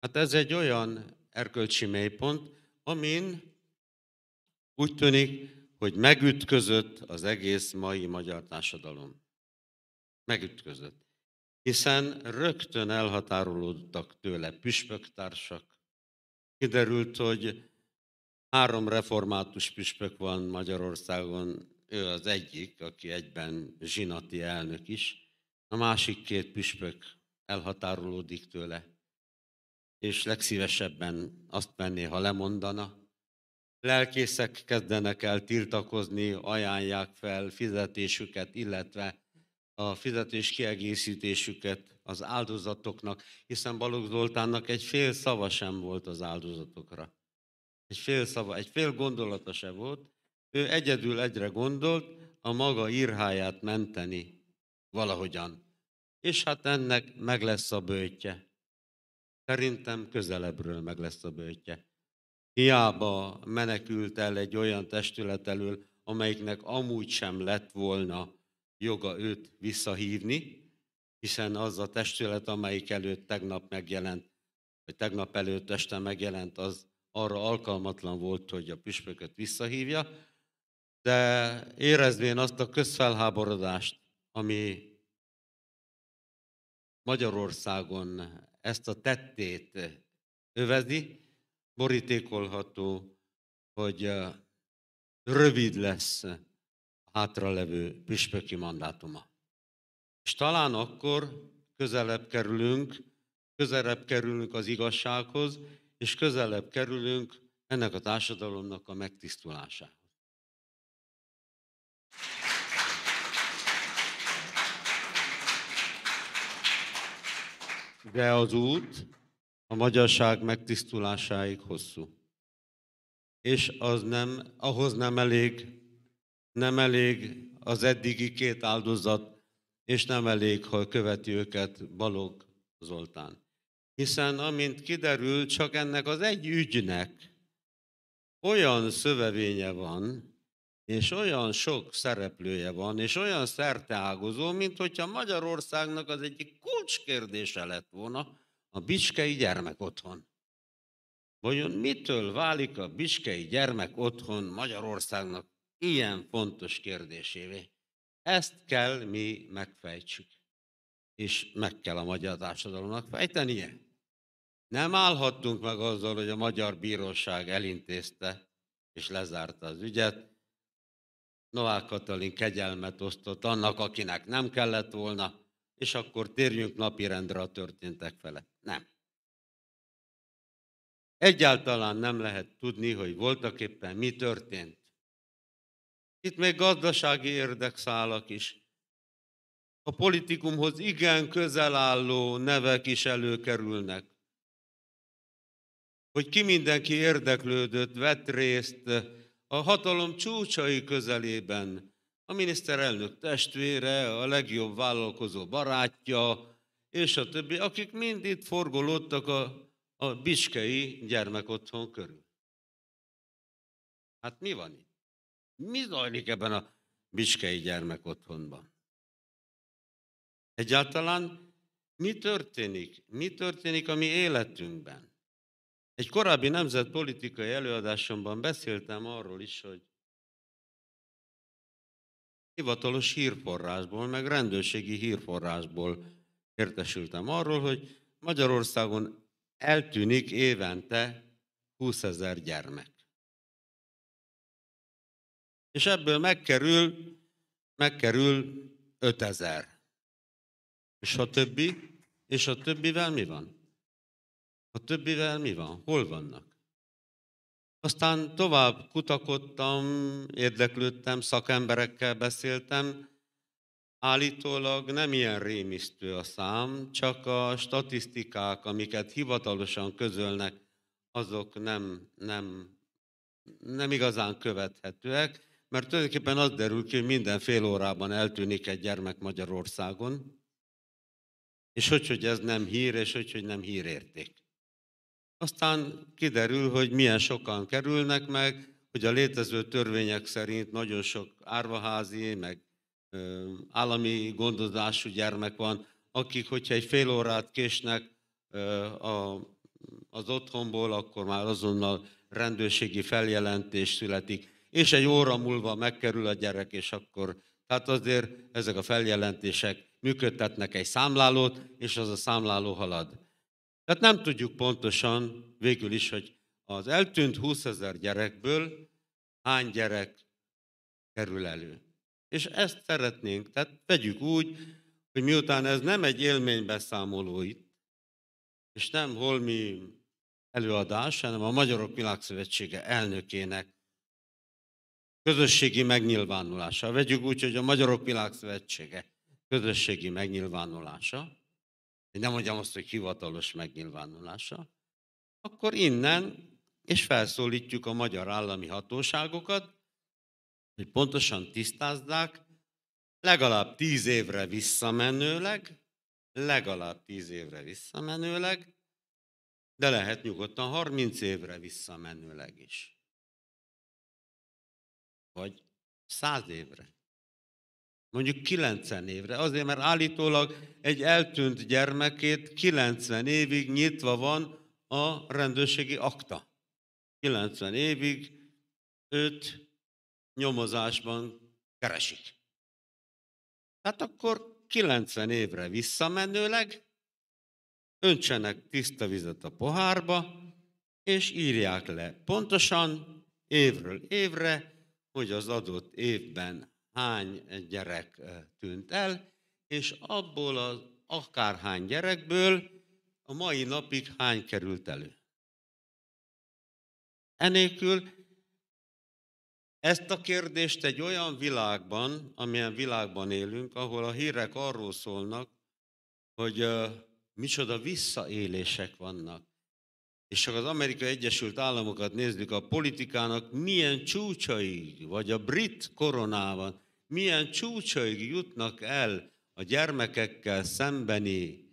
Hát ez egy olyan erkölcsi mélypont, amin úgy tűnik, hogy megütközött az egész mai magyar társadalom. Megütközött. Hiszen rögtön elhatárolódtak tőle püspöktársak. Kiderült, hogy három református püspök van Magyarországon, ő az egyik, aki egyben zsinati elnök is, a másik két püspök elhatárolódik tőle és legszívesebben azt venné, ha lemondana. Lelkészek kezdenek el tiltakozni, ajánlják fel fizetésüket, illetve a fizetés kiegészítésüket az áldozatoknak, hiszen Balogh Zoltánnak egy fél szava sem volt az áldozatokra. Egy fél szava, egy fél gondolata se volt. Ő egyedül egyre gondolt, a maga írháját menteni valahogyan. És hát ennek meg lesz a bőtje. Szerintem közelebbről meg lesz a bőtje. Hiába menekült el egy olyan testület elől, amelyiknek amúgy sem lett volna joga őt visszahívni, hiszen az a testület, amelyik előtt tegnap megjelent, vagy tegnap előtt este megjelent, az arra alkalmatlan volt, hogy a püspököt visszahívja, de érezvén azt a közfelháborodást, ami Magyarországon ezt a tettét övezi, borítékolható, hogy rövid lesz a hátralevő püspöki mandátuma. És talán akkor közelebb kerülünk, közelebb kerülünk az igazsághoz, és közelebb kerülünk ennek a társadalomnak a megtisztulásához. de az út a magyarság megtisztulásáig hosszú. És az nem, ahhoz nem elég, nem elég az eddigi két áldozat, és nem elég, ha követi őket Balog Zoltán. Hiszen, amint kiderül, csak ennek az egy ügynek olyan szövevénye van, és olyan sok szereplője van, és olyan szerteágozó, mint hogyha Magyarországnak az egyik kulcskérdése lett volna a Bicskei gyermek otthon. Vajon mitől válik a Bicskei gyermek otthon Magyarországnak ilyen fontos kérdésévé? Ezt kell mi megfejtsük, és meg kell a magyar társadalomnak fejtenie. Nem állhattunk meg azzal, hogy a Magyar Bíróság elintézte és lezárta az ügyet, Novák Katalin kegyelmet osztott annak, akinek nem kellett volna, és akkor térjünk napirendre a történtek fele. Nem. Egyáltalán nem lehet tudni, hogy voltak éppen mi történt. Itt még gazdasági érdekszálak is. A politikumhoz igen közel álló nevek is előkerülnek. Hogy ki mindenki érdeklődött, vett részt, a hatalom csúcsai közelében, a miniszterelnök testvére, a legjobb vállalkozó barátja, és a többi, akik mind itt forgolódtak a, a biskei gyermekotthon körül. Hát mi van itt? Mi zajlik ebben a biskei gyermekotthonban? Egyáltalán mi történik? Mi történik a mi életünkben? Egy korábbi nemzetpolitikai előadásomban beszéltem arról is, hogy hivatalos hírforrásból, meg rendőrségi hírforrásból értesültem arról, hogy Magyarországon eltűnik évente 20 ezer gyermek. És ebből megkerül, megkerül 5 ezer. És a többi, és a többivel mi van? A többivel mi van? Hol vannak? Aztán tovább kutakodtam, érdeklődtem, szakemberekkel beszéltem. Állítólag nem ilyen rémisztő a szám, csak a statisztikák, amiket hivatalosan közölnek, azok nem, nem, nem igazán követhetőek, mert tulajdonképpen az derül ki, hogy minden fél órában eltűnik egy gyermek Magyarországon, és hogy, hogy ez nem hír, és hogy, hogy nem hírérték. Aztán kiderül, hogy milyen sokan kerülnek meg, hogy a létező törvények szerint nagyon sok árvaházi, meg állami gondozású gyermek van, akik, hogyha egy fél órát késnek a, az otthonból, akkor már azonnal rendőrségi feljelentés születik, és egy óra múlva megkerül a gyerek, és akkor, tehát azért ezek a feljelentések működtetnek egy számlálót, és az a számláló halad. Tehát nem tudjuk pontosan végül is, hogy az eltűnt 20 ezer gyerekből hány gyerek kerül elő. És ezt szeretnénk, tehát vegyük úgy, hogy miután ez nem egy élménybeszámoló itt, és nem holmi előadás, hanem a Magyarok Világszövetsége elnökének közösségi megnyilvánulása. Vegyük úgy, hogy a Magyarok Világszövetsége közösségi megnyilvánulása, nem mondjam azt, hogy hivatalos megnyilvánulása, akkor innen, és felszólítjuk a magyar állami hatóságokat, hogy pontosan tisztázzák, legalább tíz évre visszamenőleg, legalább tíz évre visszamenőleg, de lehet nyugodtan 30 évre visszamenőleg is. Vagy száz évre. Mondjuk 90 évre. Azért, mert állítólag egy eltűnt gyermekét 90 évig nyitva van a rendőrségi akta. 90 évig őt nyomozásban keresik. Hát akkor 90 évre visszamenőleg öntsenek tiszta vizet a pohárba, és írják le pontosan évről évre, hogy az adott évben hány gyerek tűnt el, és abból az akárhány gyerekből a mai napig hány került elő. Enélkül ezt a kérdést egy olyan világban, amilyen világban élünk, ahol a hírek arról szólnak, hogy micsoda visszaélések vannak. És csak az Amerikai Egyesült Államokat nézzük, a politikának milyen csúcsai, vagy a brit koronában milyen csúcsaig jutnak el a gyermekekkel szembeni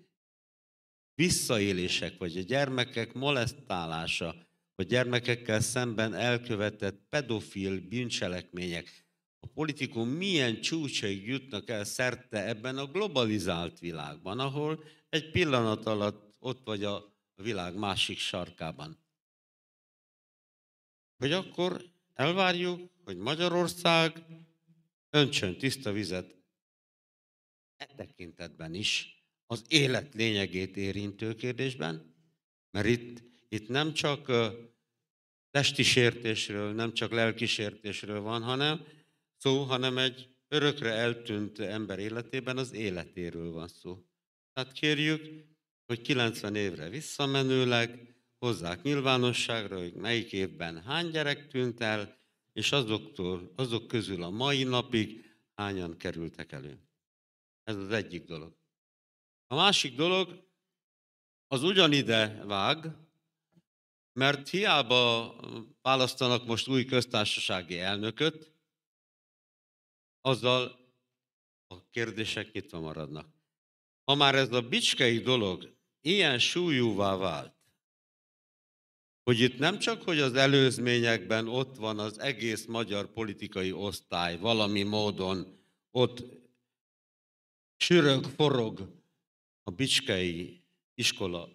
visszaélések, vagy a gyermekek molesztálása, a gyermekekkel szemben elkövetett pedofil bűncselekmények. A politikum milyen csúcsaig jutnak el szerte ebben a globalizált világban, ahol egy pillanat alatt ott vagy a világ másik sarkában. Hogy akkor elvárjuk, hogy Magyarország öntsön tiszta vizet, e tekintetben is az élet lényegét érintő kérdésben, mert itt, itt nem csak testi sértésről, nem csak lelki sértésről van, hanem szó, hanem egy örökre eltűnt ember életében az életéről van szó. Tehát kérjük, hogy 90 évre visszamenőleg hozzák nyilvánosságra, hogy melyik évben hány gyerek tűnt el, és azoktól, azok közül a mai napig hányan kerültek elő. Ez az egyik dolog. A másik dolog, az ugyanide vág, mert hiába választanak most új köztársasági elnököt, azzal a kérdések nyitva maradnak. Ha már ez a bicskei dolog ilyen súlyúvá vált, hogy itt nem csak, hogy az előzményekben ott van az egész magyar politikai osztály valami módon, ott sürög, forog a bicskei iskola,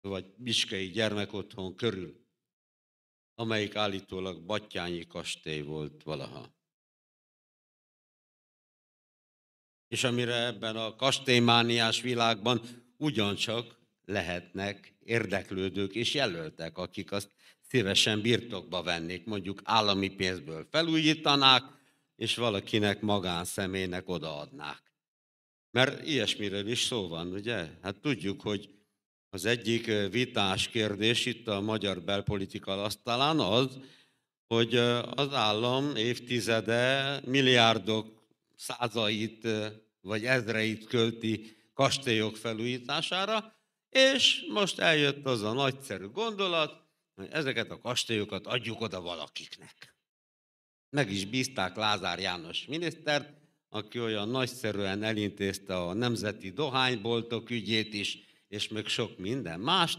vagy bicskei gyermekotthon körül, amelyik állítólag Battyányi kastély volt valaha. És amire ebben a kastélymániás világban ugyancsak lehetnek érdeklődők és jelöltek, akik azt szívesen birtokba vennék, mondjuk állami pénzből felújítanák, és valakinek magánszemélynek odaadnák. Mert ilyesmiről is szó van, ugye? Hát tudjuk, hogy az egyik vitás kérdés itt a magyar belpolitika talán az, hogy az állam évtizede milliárdok százait vagy ezreit költi kastélyok felújítására, és most eljött az a nagyszerű gondolat, hogy ezeket a kastélyokat adjuk oda valakiknek. Meg is bízták Lázár János minisztert, aki olyan nagyszerűen elintézte a nemzeti dohányboltok ügyét is, és még sok minden mást,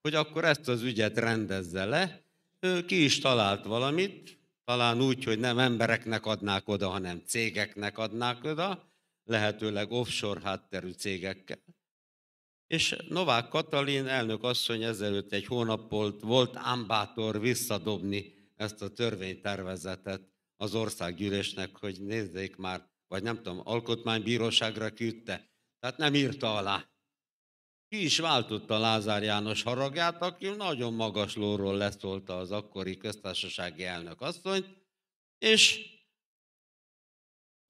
hogy akkor ezt az ügyet rendezze le. Ő ki is talált valamit, talán úgy, hogy nem embereknek adnák oda, hanem cégeknek adnák oda, lehetőleg offshore hátterű cégekkel. És Novák Katalin elnök asszony ezelőtt egy hónappal volt ámbátor visszadobni ezt a törvénytervezetet az országgyűlésnek, hogy nézzék már, vagy nem tudom, alkotmánybíróságra küldte. Tehát nem írta alá. Ki is váltotta Lázár János haragját, aki nagyon magas lóról leszólta az akkori köztársasági elnök asszonyt, és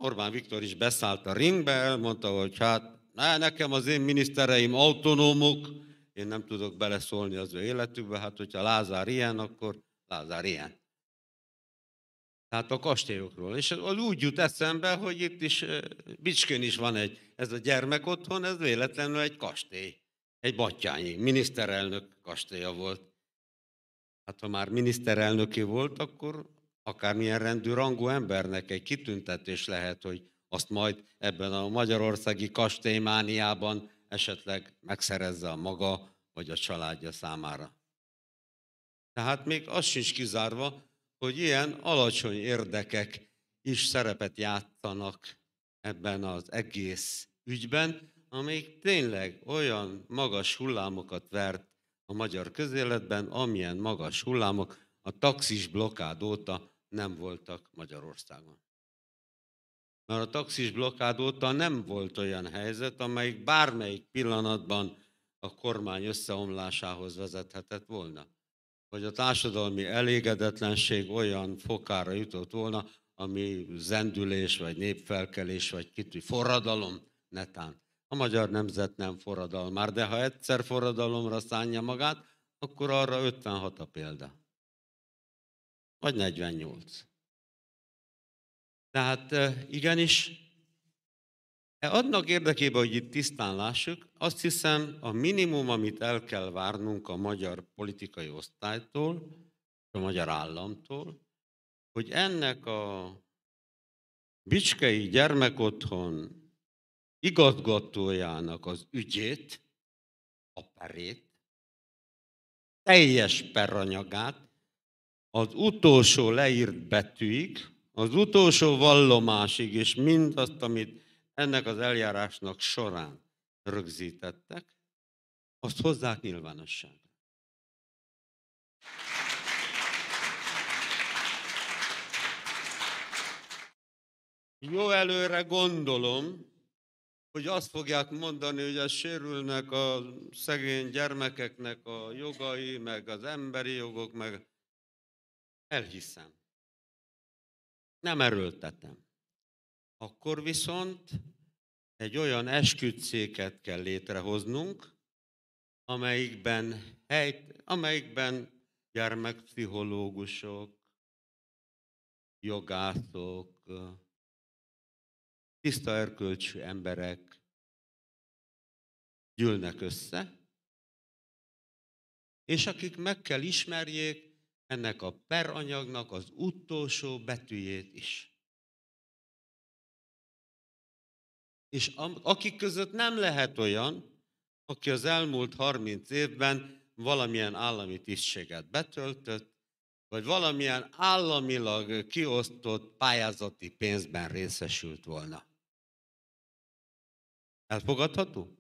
Orbán Viktor is beszállt a ringbe, elmondta, hogy hát Na, nekem az én minisztereim autonómok, én nem tudok beleszólni az ő életükbe, hát hogyha Lázár ilyen, akkor Lázár ilyen. Tehát a kastélyokról. És az úgy jut eszembe, hogy itt is, Bicskén is van egy, ez a gyermek otthon, ez véletlenül egy kastély. Egy batyányi, miniszterelnök kastélya volt. Hát ha már miniszterelnöki volt, akkor akármilyen rendű rangú embernek egy kitüntetés lehet, hogy azt majd ebben a magyarországi kastélymániában esetleg megszerezze a maga vagy a családja számára. Tehát még az sincs kizárva, hogy ilyen alacsony érdekek is szerepet játszanak ebben az egész ügyben, amelyik tényleg olyan magas hullámokat vert a magyar közéletben, amilyen magas hullámok a taxis blokád óta nem voltak Magyarországon mert a taxis blokkád óta nem volt olyan helyzet, amelyik bármelyik pillanatban a kormány összeomlásához vezethetett volna. Vagy a társadalmi elégedetlenség olyan fokára jutott volna, ami zendülés, vagy népfelkelés, vagy kitű forradalom, netán. A magyar nemzet nem forradal. már, de ha egyszer forradalomra szánja magát, akkor arra 56 a példa. Vagy 48. Tehát igenis, e annak érdekében, hogy itt tisztán lássuk, azt hiszem a minimum, amit el kell várnunk a magyar politikai osztálytól, a magyar államtól, hogy ennek a Bicskei gyermekotthon igazgatójának az ügyét, a perét, teljes peranyagát az utolsó leírt betűig, az utolsó vallomásig, és mindazt, amit ennek az eljárásnak során rögzítettek, azt hozzák nyilvánosság. Jó előre gondolom, hogy azt fogják mondani, hogy ez sérülnek a szegény gyermekeknek a jogai, meg az emberi jogok, meg elhiszem nem erőltetem. Akkor viszont egy olyan esküdtszéket kell létrehoznunk, amelyikben, helyt, amelyikben gyermekpszichológusok, jogászok, tiszta erkölcsű emberek gyűlnek össze, és akik meg kell ismerjék ennek a peranyagnak az utolsó betűjét is. És akik között nem lehet olyan, aki az elmúlt 30 évben valamilyen állami tisztséget betöltött, vagy valamilyen államilag kiosztott pályázati pénzben részesült volna. Elfogadható?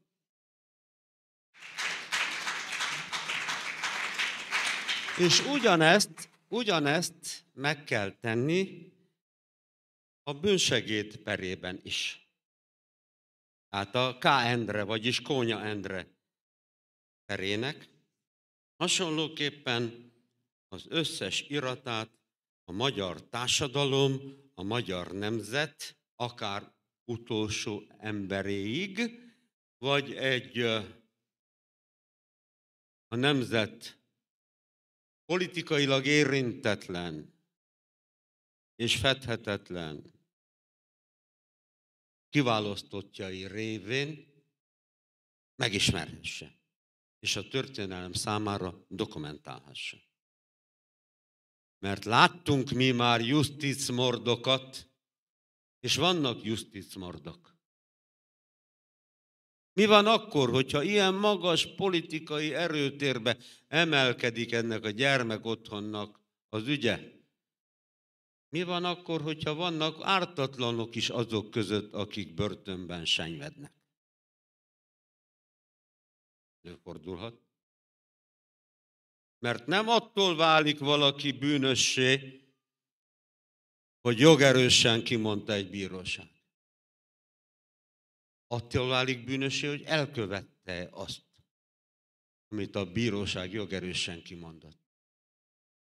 És ugyanezt, ugyanezt meg kell tenni a bűnsegéd perében is. Hát a K. Endre, vagyis Kónya Endre terének, hasonlóképpen az összes iratát a magyar társadalom, a magyar nemzet, akár utolsó emberéig, vagy egy a nemzet politikailag érintetlen és fedhetetlen kiválasztottjai révén megismerhesse, és a történelem számára dokumentálhassa. Mert láttunk mi már justicmordokat, és vannak justicmordok. Mi van akkor, hogyha ilyen magas politikai erőtérbe emelkedik ennek a gyermek otthonnak az ügye? Mi van akkor, hogyha vannak ártatlanok is azok között, akik börtönben senyvednek? Előfordulhat. Mert nem attól válik valaki bűnössé, hogy jogerősen kimondta egy bíróság attól válik bűnösé, hogy elkövette azt, amit a bíróság jogerősen kimondott.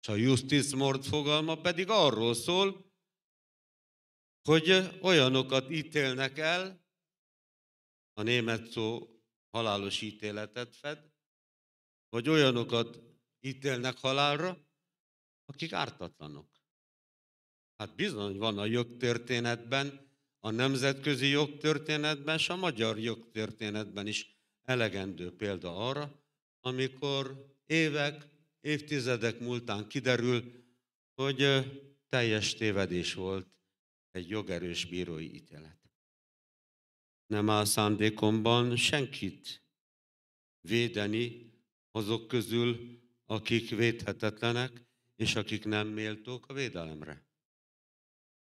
És a justice mord fogalma pedig arról szól, hogy olyanokat ítélnek el, a német szó halálos ítéletet fed, vagy olyanokat ítélnek halálra, akik ártatlanok. Hát bizony van a jogtörténetben a nemzetközi jogtörténetben és a magyar jogtörténetben is elegendő példa arra, amikor évek, évtizedek múltán kiderül, hogy teljes tévedés volt egy jogerős bírói ítélet. Nem áll szándékomban senkit védeni azok közül, akik védhetetlenek, és akik nem méltók a védelemre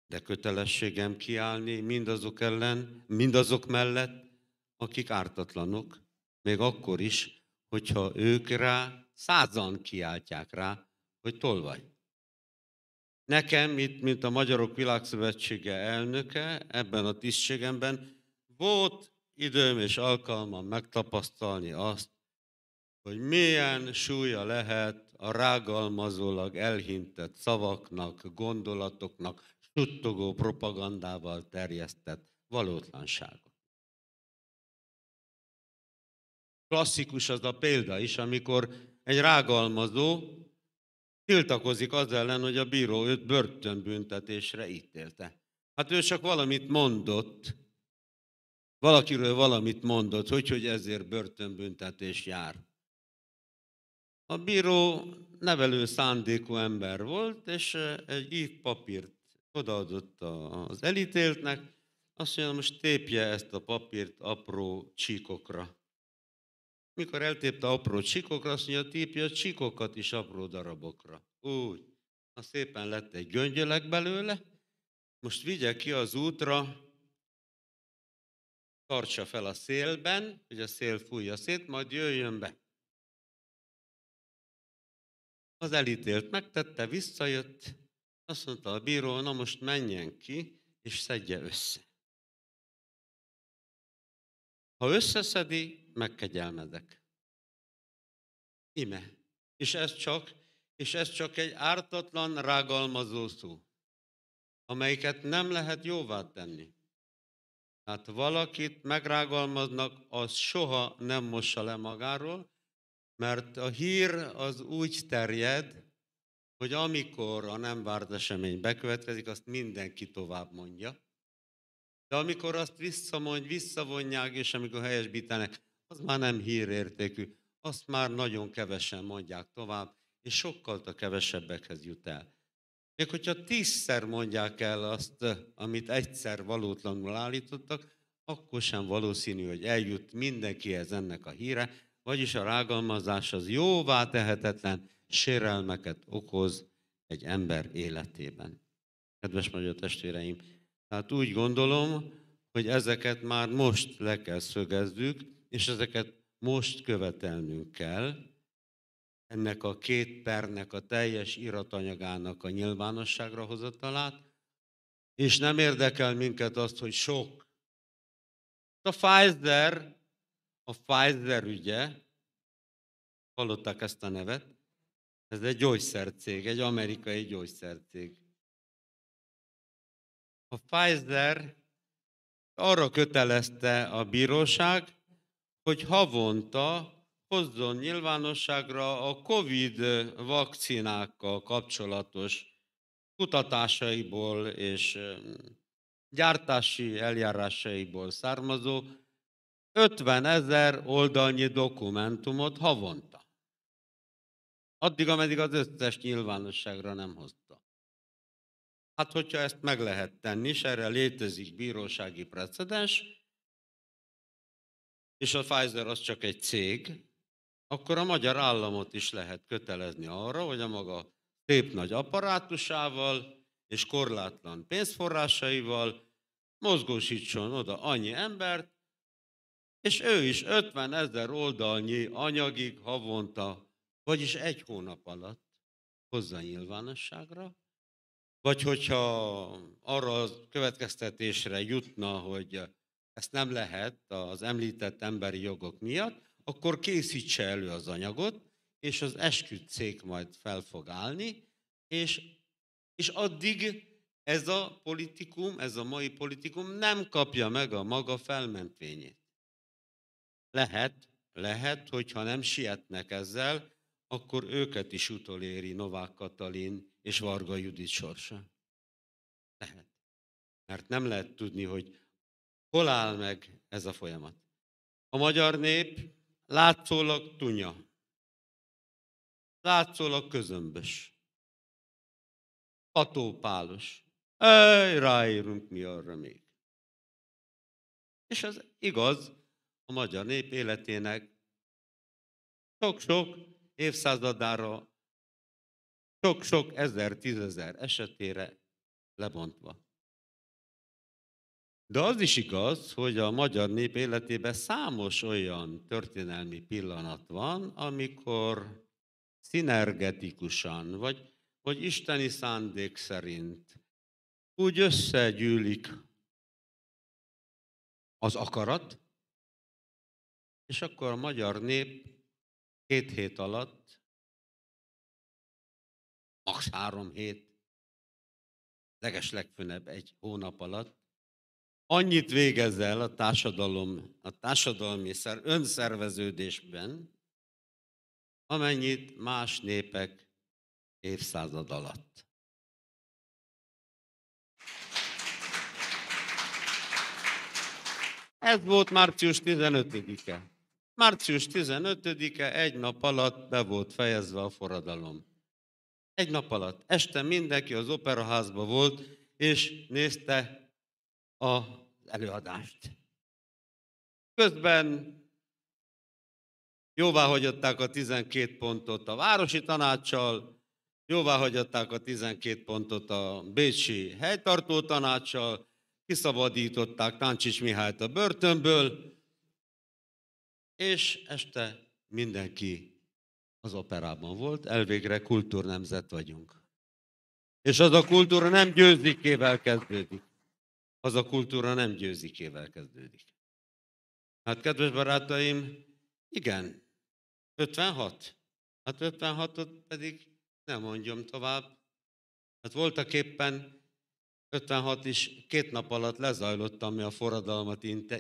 de kötelességem kiállni mindazok ellen, mindazok mellett, akik ártatlanok, még akkor is, hogyha ők rá százan kiáltják rá, hogy tolvaj. Nekem itt, mint a Magyarok Világszövetsége elnöke, ebben a tisztségemben volt időm és alkalmam megtapasztalni azt, hogy milyen súlya lehet a rágalmazólag elhintett szavaknak, gondolatoknak, suttogó propagandával terjesztett valótlanságot. Klasszikus az a példa is, amikor egy rágalmazó tiltakozik az ellen, hogy a bíró őt börtönbüntetésre ítélte. Hát ő csak valamit mondott, valakiről valamit mondott, hogy, hogy ezért börtönbüntetés jár. A bíró nevelő szándékú ember volt, és eh, egy papírt odaadott az elítéltnek, azt mondja, most tépje ezt a papírt apró csíkokra. Mikor eltépte apró csíkokra, azt mondja, tépje a csíkokat is apró darabokra. Úgy. Na szépen lett egy gyöngyöleg belőle, most vigye ki az útra, tartsa fel a szélben, hogy a szél fújja szét, majd jöjjön be. Az elítélt megtette, visszajött, azt mondta a bíró, na most menjen ki, és szedje össze. Ha összeszedi, megkegyelmedek. Ime. És ez csak, és ez csak egy ártatlan, rágalmazó szó, amelyiket nem lehet jóvá tenni. Hát valakit megrágalmaznak, az soha nem mossa le magáról, mert a hír az úgy terjed, hogy amikor a nem várt esemény bekövetkezik, azt mindenki tovább mondja, de amikor azt visszamondj, visszavonják, és amikor helyesbítenek, az már nem hírértékű, azt már nagyon kevesen mondják tovább, és sokkal a kevesebbekhez jut el. Még hogyha tízszer mondják el azt, amit egyszer valótlanul állítottak, akkor sem valószínű, hogy eljut mindenkihez ennek a híre, vagyis a rágalmazás az jóvá tehetetlen, sérelmeket okoz egy ember életében. Kedves magyar testvéreim, tehát úgy gondolom, hogy ezeket már most le kell szögezzük, és ezeket most követelnünk kell, ennek a két pernek a teljes iratanyagának a nyilvánosságra hozatalát, és nem érdekel minket azt, hogy sok. A Pfizer, a Pfizer ügye, hallották ezt a nevet, ez egy gyógyszercég, egy amerikai gyógyszercég. A Pfizer arra kötelezte a bíróság, hogy havonta hozzon nyilvánosságra a COVID vakcinákkal kapcsolatos kutatásaiból és gyártási eljárásaiból származó 50 ezer oldalnyi dokumentumot havonta addig, ameddig az összes nyilvánosságra nem hozta. Hát, hogyha ezt meg lehet tenni, és erre létezik bírósági precedens, és a Pfizer az csak egy cég, akkor a magyar államot is lehet kötelezni arra, hogy a maga szép nagy apparátusával és korlátlan pénzforrásaival mozgósítson oda annyi embert, és ő is 50 ezer oldalnyi anyagig havonta vagyis egy hónap alatt hozza nyilvánosságra, vagy hogyha arra a következtetésre jutna, hogy ezt nem lehet az említett emberi jogok miatt, akkor készítse elő az anyagot, és az eskütszék majd fel fog állni, és, és addig ez a politikum, ez a mai politikum nem kapja meg a maga felmentvényét. Lehet, lehet, hogyha nem sietnek ezzel, akkor őket is utoléri Novák Katalin és Varga Judit sorsa. Lehet. Mert nem lehet tudni, hogy hol áll meg ez a folyamat. A magyar nép látszólag tunya, látszólag közömbös, atópálos. Ej, ráírunk mi arra még. És az igaz a magyar nép életének sok-sok évszázadára, sok-sok ezer, tízezer esetére lebontva. De az is igaz, hogy a magyar nép életében számos olyan történelmi pillanat van, amikor szinergetikusan, vagy, vagy isteni szándék szerint úgy összegyűlik az akarat, és akkor a magyar nép két hét alatt, max. három hét, leges legfőnebb egy hónap alatt, annyit végez el a társadalom, a társadalmi szer, önszerveződésben, amennyit más népek évszázad alatt. Ez volt március 15-e. Március 15-e egy nap alatt be volt fejezve a forradalom. Egy nap alatt. Este mindenki az operaházba volt, és nézte az előadást. Közben jóváhagyották a 12 pontot a városi tanácssal, jóváhagyották a 12 pontot a Bécsi helytartó tanácssal, kiszabadították Táncsics Mihályt a börtönből, és este mindenki az operában volt, elvégre kultúrnemzet vagyunk. És az a kultúra nem győzikével kezdődik. Az a kultúra nem győzikével kezdődik. Hát kedves barátaim, igen, 56. Hát 56-ot pedig nem mondjam tovább. Hát voltak éppen 56 is két nap alatt lezajlott, ami a forradalmat inte,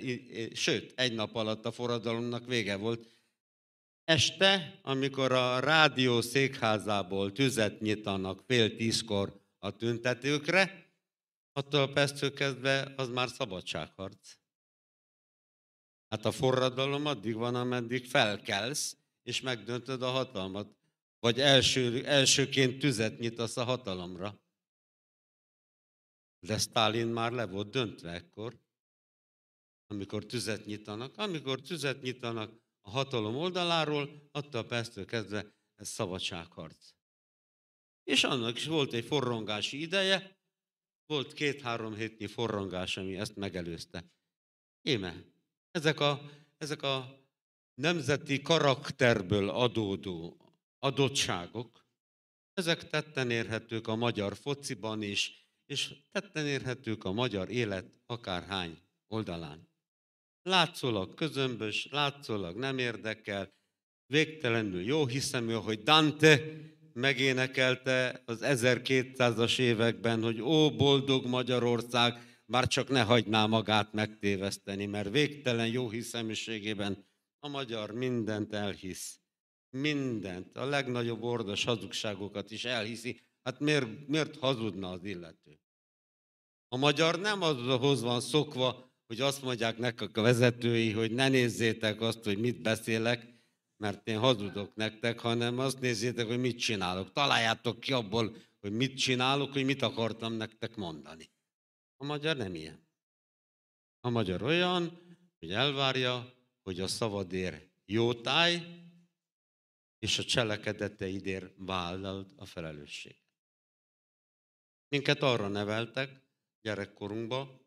sőt, egy nap alatt a forradalomnak vége volt. Este, amikor a rádió székházából tüzet nyitanak fél tízkor a tüntetőkre, attól a perctől kezdve az már szabadságharc. Hát a forradalom addig van, ameddig felkelsz, és megdöntöd a hatalmat. Vagy első, elsőként tüzet nyitasz a hatalomra. De Sztálin már le volt döntve ekkor, amikor tüzet nyitanak. Amikor tüzet nyitanak a hatalom oldaláról, attól a perctől kezdve ez szabadságharc. És annak is volt egy forrongási ideje, volt két-három hétnyi forrongás, ami ezt megelőzte. Éme, ezek a, ezek a nemzeti karakterből adódó adottságok, ezek tetten érhetők a magyar fociban is, és tetten érhetők a magyar élet akárhány oldalán. Látszólag közömbös, látszólag nem érdekel, végtelenül jó hiszemű, hogy Dante megénekelte az 1200-as években, hogy ó, boldog Magyarország, már csak ne hagyná magát megtéveszteni, mert végtelen jó hiszeműségében a magyar mindent elhisz. Mindent, a legnagyobb ordas hazugságokat is elhiszi, Hát miért, miért hazudna az illető? A magyar nem azhoz van szokva, hogy azt mondják nekik a vezetői, hogy ne nézzétek azt, hogy mit beszélek, mert én hazudok nektek, hanem azt nézzétek, hogy mit csinálok. Találjátok ki abból, hogy mit csinálok, hogy mit akartam nektek mondani. A magyar nem ilyen. A magyar olyan, hogy elvárja, hogy a szavadér táj, és a cselekedeteidért vállalt a felelősség. Minket arra neveltek gyerekkorunkba,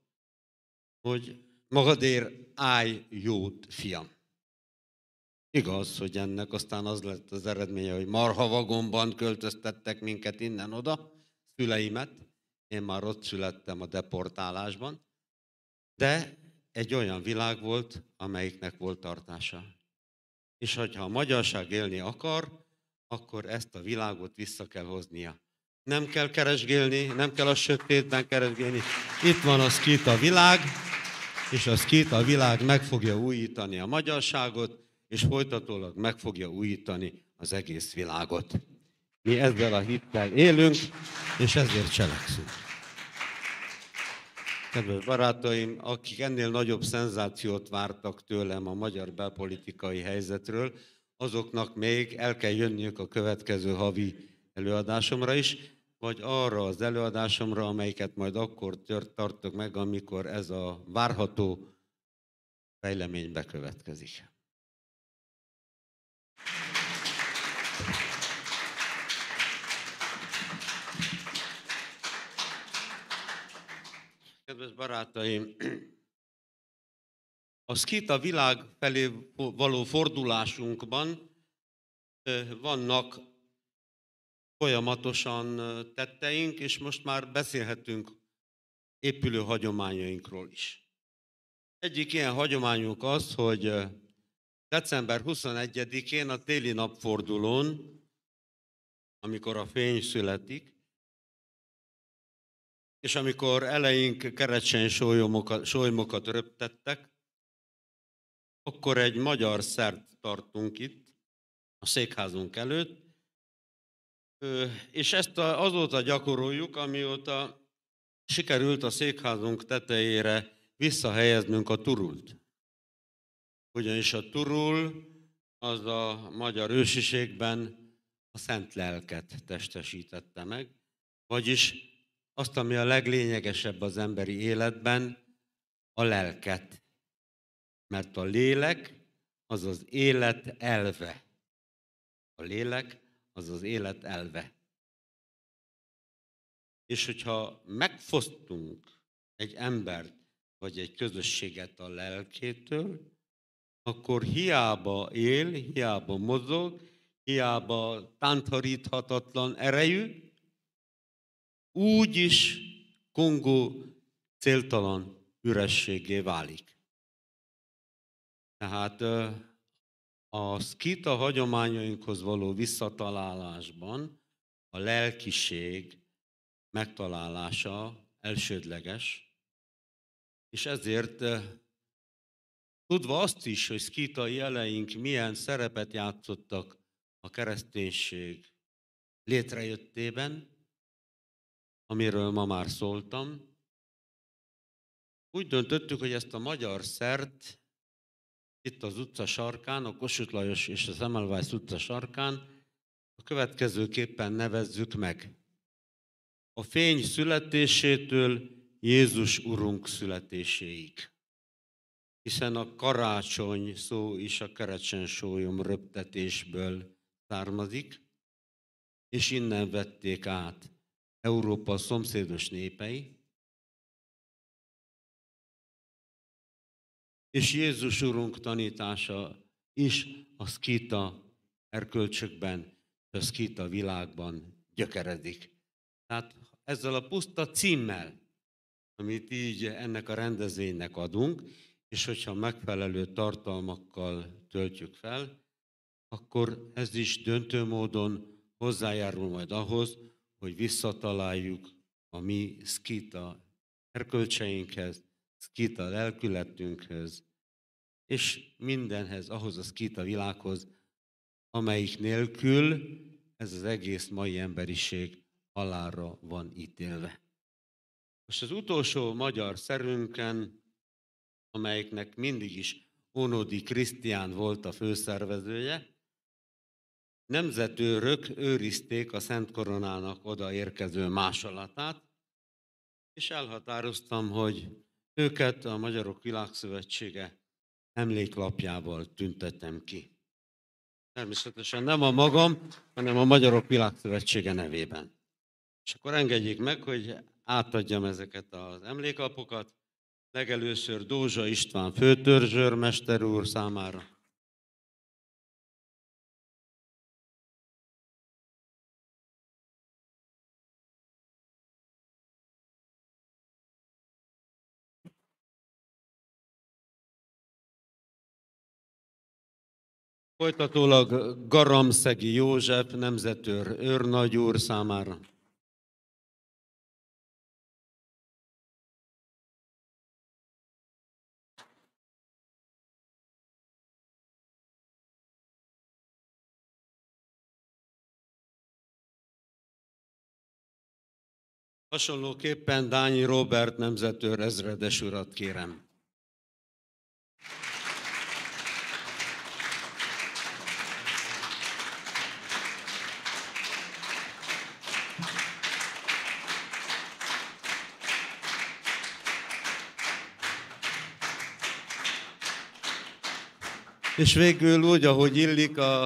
hogy magadért állj jót, fiam. Igaz, hogy ennek aztán az lett az eredménye, hogy marha vagomban költöztettek minket innen-oda, szüleimet, én már ott születtem a deportálásban, de egy olyan világ volt, amelyiknek volt tartása. És hogyha a magyarság élni akar, akkor ezt a világot vissza kell hoznia nem kell keresgélni, nem kell a sötétben keresgélni. Itt van a két a világ, és a két a világ meg fogja újítani a magyarságot, és folytatólag meg fogja újítani az egész világot. Mi ezzel a hittel élünk, és ezért cselekszünk. Kedves barátaim, akik ennél nagyobb szenzációt vártak tőlem a magyar belpolitikai helyzetről, azoknak még el kell jönniük a következő havi előadásomra is vagy arra az előadásomra, amelyiket majd akkor tört, tartok meg, amikor ez a várható fejlemény bekövetkezik. Kedves barátaim, a szkita világ felé való fordulásunkban vannak folyamatosan tetteink, és most már beszélhetünk épülő hagyományainkról is. Egyik ilyen hagyományunk az, hogy december 21-én a téli napfordulón, amikor a fény születik, és amikor eleink keretseny sólymokat röptettek, akkor egy magyar szert tartunk itt, a székházunk előtt, és ezt azóta gyakoroljuk, amióta sikerült a székházunk tetejére visszahelyeznünk a turult. Ugyanis a turul az a magyar ősiségben a szent lelket testesítette meg, vagyis azt, ami a leglényegesebb az emberi életben, a lelket. Mert a lélek az az élet elve. A lélek az az élet elve. És hogyha megfosztunk egy embert vagy egy közösséget a lelkétől, akkor hiába él, hiába mozog, hiába tántharíthatatlan erejű, úgyis Kongó céltalan ürességé válik. Tehát a szkita hagyományainkhoz való visszatalálásban a lelkiség megtalálása elsődleges, és ezért eh, tudva azt is, hogy szkita jeleink milyen szerepet játszottak a kereszténység létrejöttében, amiről ma már szóltam, úgy döntöttük, hogy ezt a magyar szert itt az utca sarkán, a Kossuth Lajos és a Emelvájsz utca sarkán, a következőképpen nevezzük meg. A fény születésétől Jézus Urunk születéséig. Hiszen a karácsony szó is a kerecsensólyom röptetésből származik, és innen vették át Európa szomszédos népei, és Jézus Urunk tanítása is a szkita erkölcsökben, a szkita világban gyökeredik. Tehát ezzel a puszta címmel, amit így ennek a rendezvénynek adunk, és hogyha megfelelő tartalmakkal töltjük fel, akkor ez is döntő módon hozzájárul majd ahhoz, hogy visszataláljuk a mi szkita erkölcseinkhez, szkita lelkületünkhez, és mindenhez, ahhoz a világhoz, amelyik nélkül ez az egész mai emberiség halálra van ítélve. Most az utolsó magyar szerünken, amelyiknek mindig is Onodi Krisztián volt a főszervezője, nemzetőrök őrizték a Szent Koronának odaérkező másolatát, és elhatároztam, hogy őket a Magyarok Világszövetsége emléklapjával tüntetem ki. Természetesen nem a magam, hanem a Magyarok Világszövetsége nevében. És akkor engedjék meg, hogy átadjam ezeket az emléklapokat, legelőször Dózsa István főtörzsőrmester úr számára. Folytatólag Garamszegi József, nemzetőr úr számára. Hasonlóképpen Dányi Robert nemzetőr ezredes urat kérem. És végül úgy, ahogy illik a,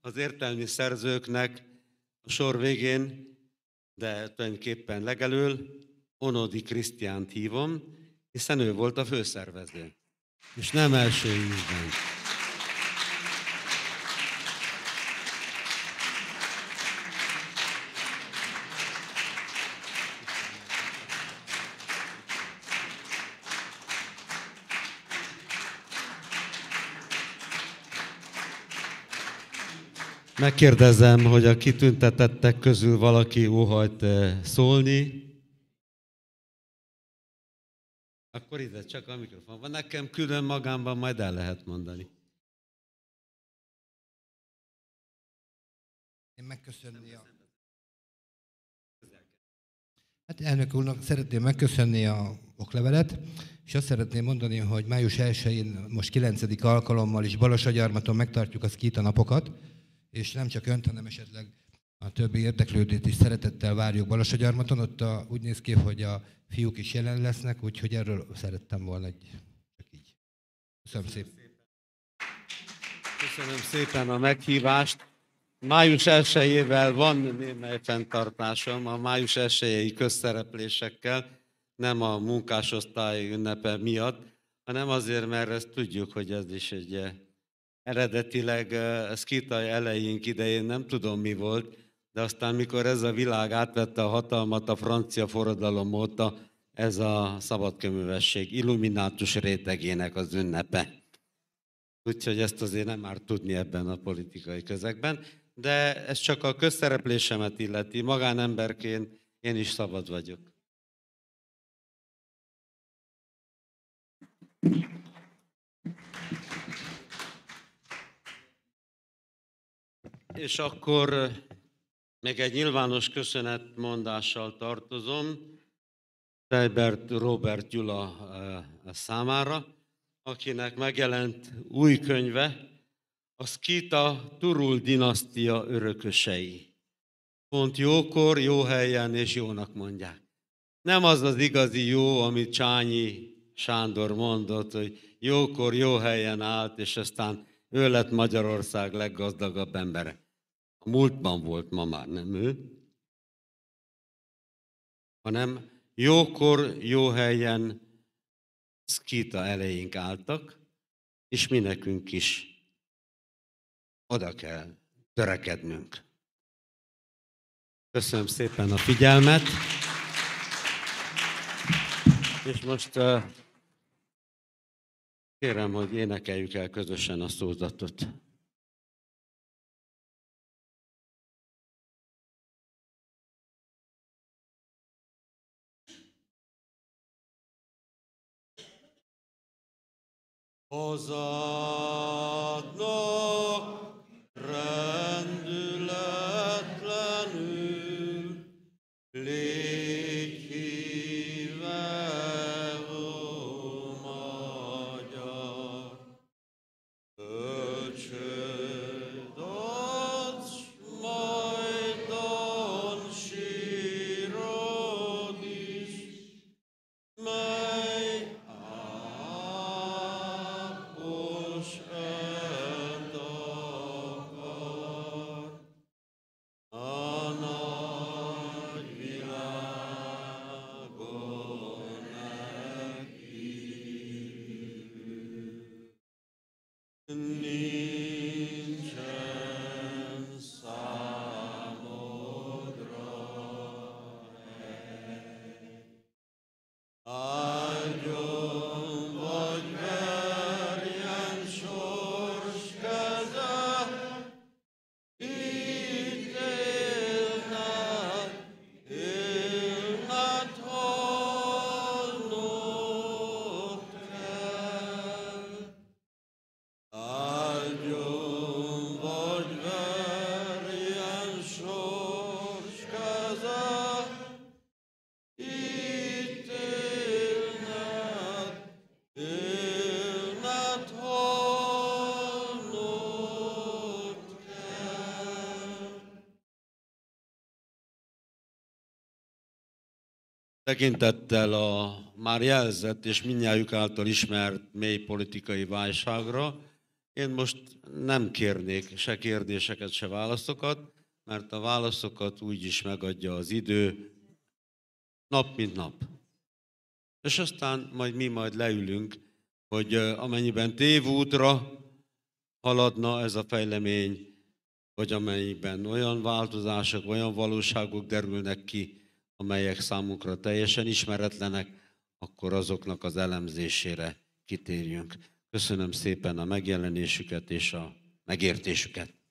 az értelmi szerzőknek a sor végén, de tulajdonképpen legelől, Onodi Krisztiánt hívom, hiszen ő volt a főszervező. És nem első ízben. Megkérdezem, hogy a kitüntetettek közül valaki óhajt eh, szólni. Akkor ide, csak a mikrofon van. Nekem külön magámban majd el lehet mondani. Én megköszönni a... Hát elnök úrnak szeretném megköszönni a oklevelet, és azt szeretném mondani, hogy május 1-én most 9. alkalommal is Balasagyarmaton megtartjuk a szkíta napokat, és nem csak önt, hanem esetleg a többi érdeklődőt is szeretettel várjuk Balasagyarmaton. Ott a, úgy néz ki, hogy a fiúk is jelen lesznek, úgyhogy erről szerettem volna egy, csak így. Köszönöm szépen. Köszönöm szépen a meghívást. Május 1-ével van némely fenntartásom a május 1-i közszereplésekkel, nem a munkásosztály ünnepe miatt, hanem azért, mert ezt tudjuk, hogy ez is egy eredetileg a szkítaj elején idején nem tudom mi volt, de aztán mikor ez a világ átvette a hatalmat a francia forradalom óta, ez a szabadköművesség illuminátus rétegének az ünnepe. Úgyhogy ezt azért nem már tudni ebben a politikai közegben, de ez csak a közszereplésemet illeti. Magánemberként én is szabad vagyok. És akkor még egy nyilvános köszönetmondással tartozom Teibert Robert Gyula számára, akinek megjelent új könyve, a Skita Turul dinasztia örökösei. Pont jókor, jó helyen és jónak mondják. Nem az az igazi jó, amit Csányi Sándor mondott, hogy jókor, jó helyen állt, és aztán ő lett Magyarország leggazdagabb embere múltban volt, ma már nem ő, hanem jókor, jó helyen, szkita elejénk álltak, és mi nekünk is oda kell törekednünk. Köszönöm szépen a figyelmet. És most kérem, hogy énekeljük el közösen a szózatot. Hosanna. Tekintettel a már jelzett és minnyájuk által ismert mély politikai válságra, én most nem kérnék se kérdéseket, se válaszokat, mert a válaszokat úgy is megadja az idő nap mint nap. És aztán majd mi majd leülünk, hogy amennyiben tévútra haladna ez a fejlemény, vagy amennyiben olyan változások, olyan valóságok derülnek ki, amelyek számunkra teljesen ismeretlenek, akkor azoknak az elemzésére kitérjünk. Köszönöm szépen a megjelenésüket és a megértésüket.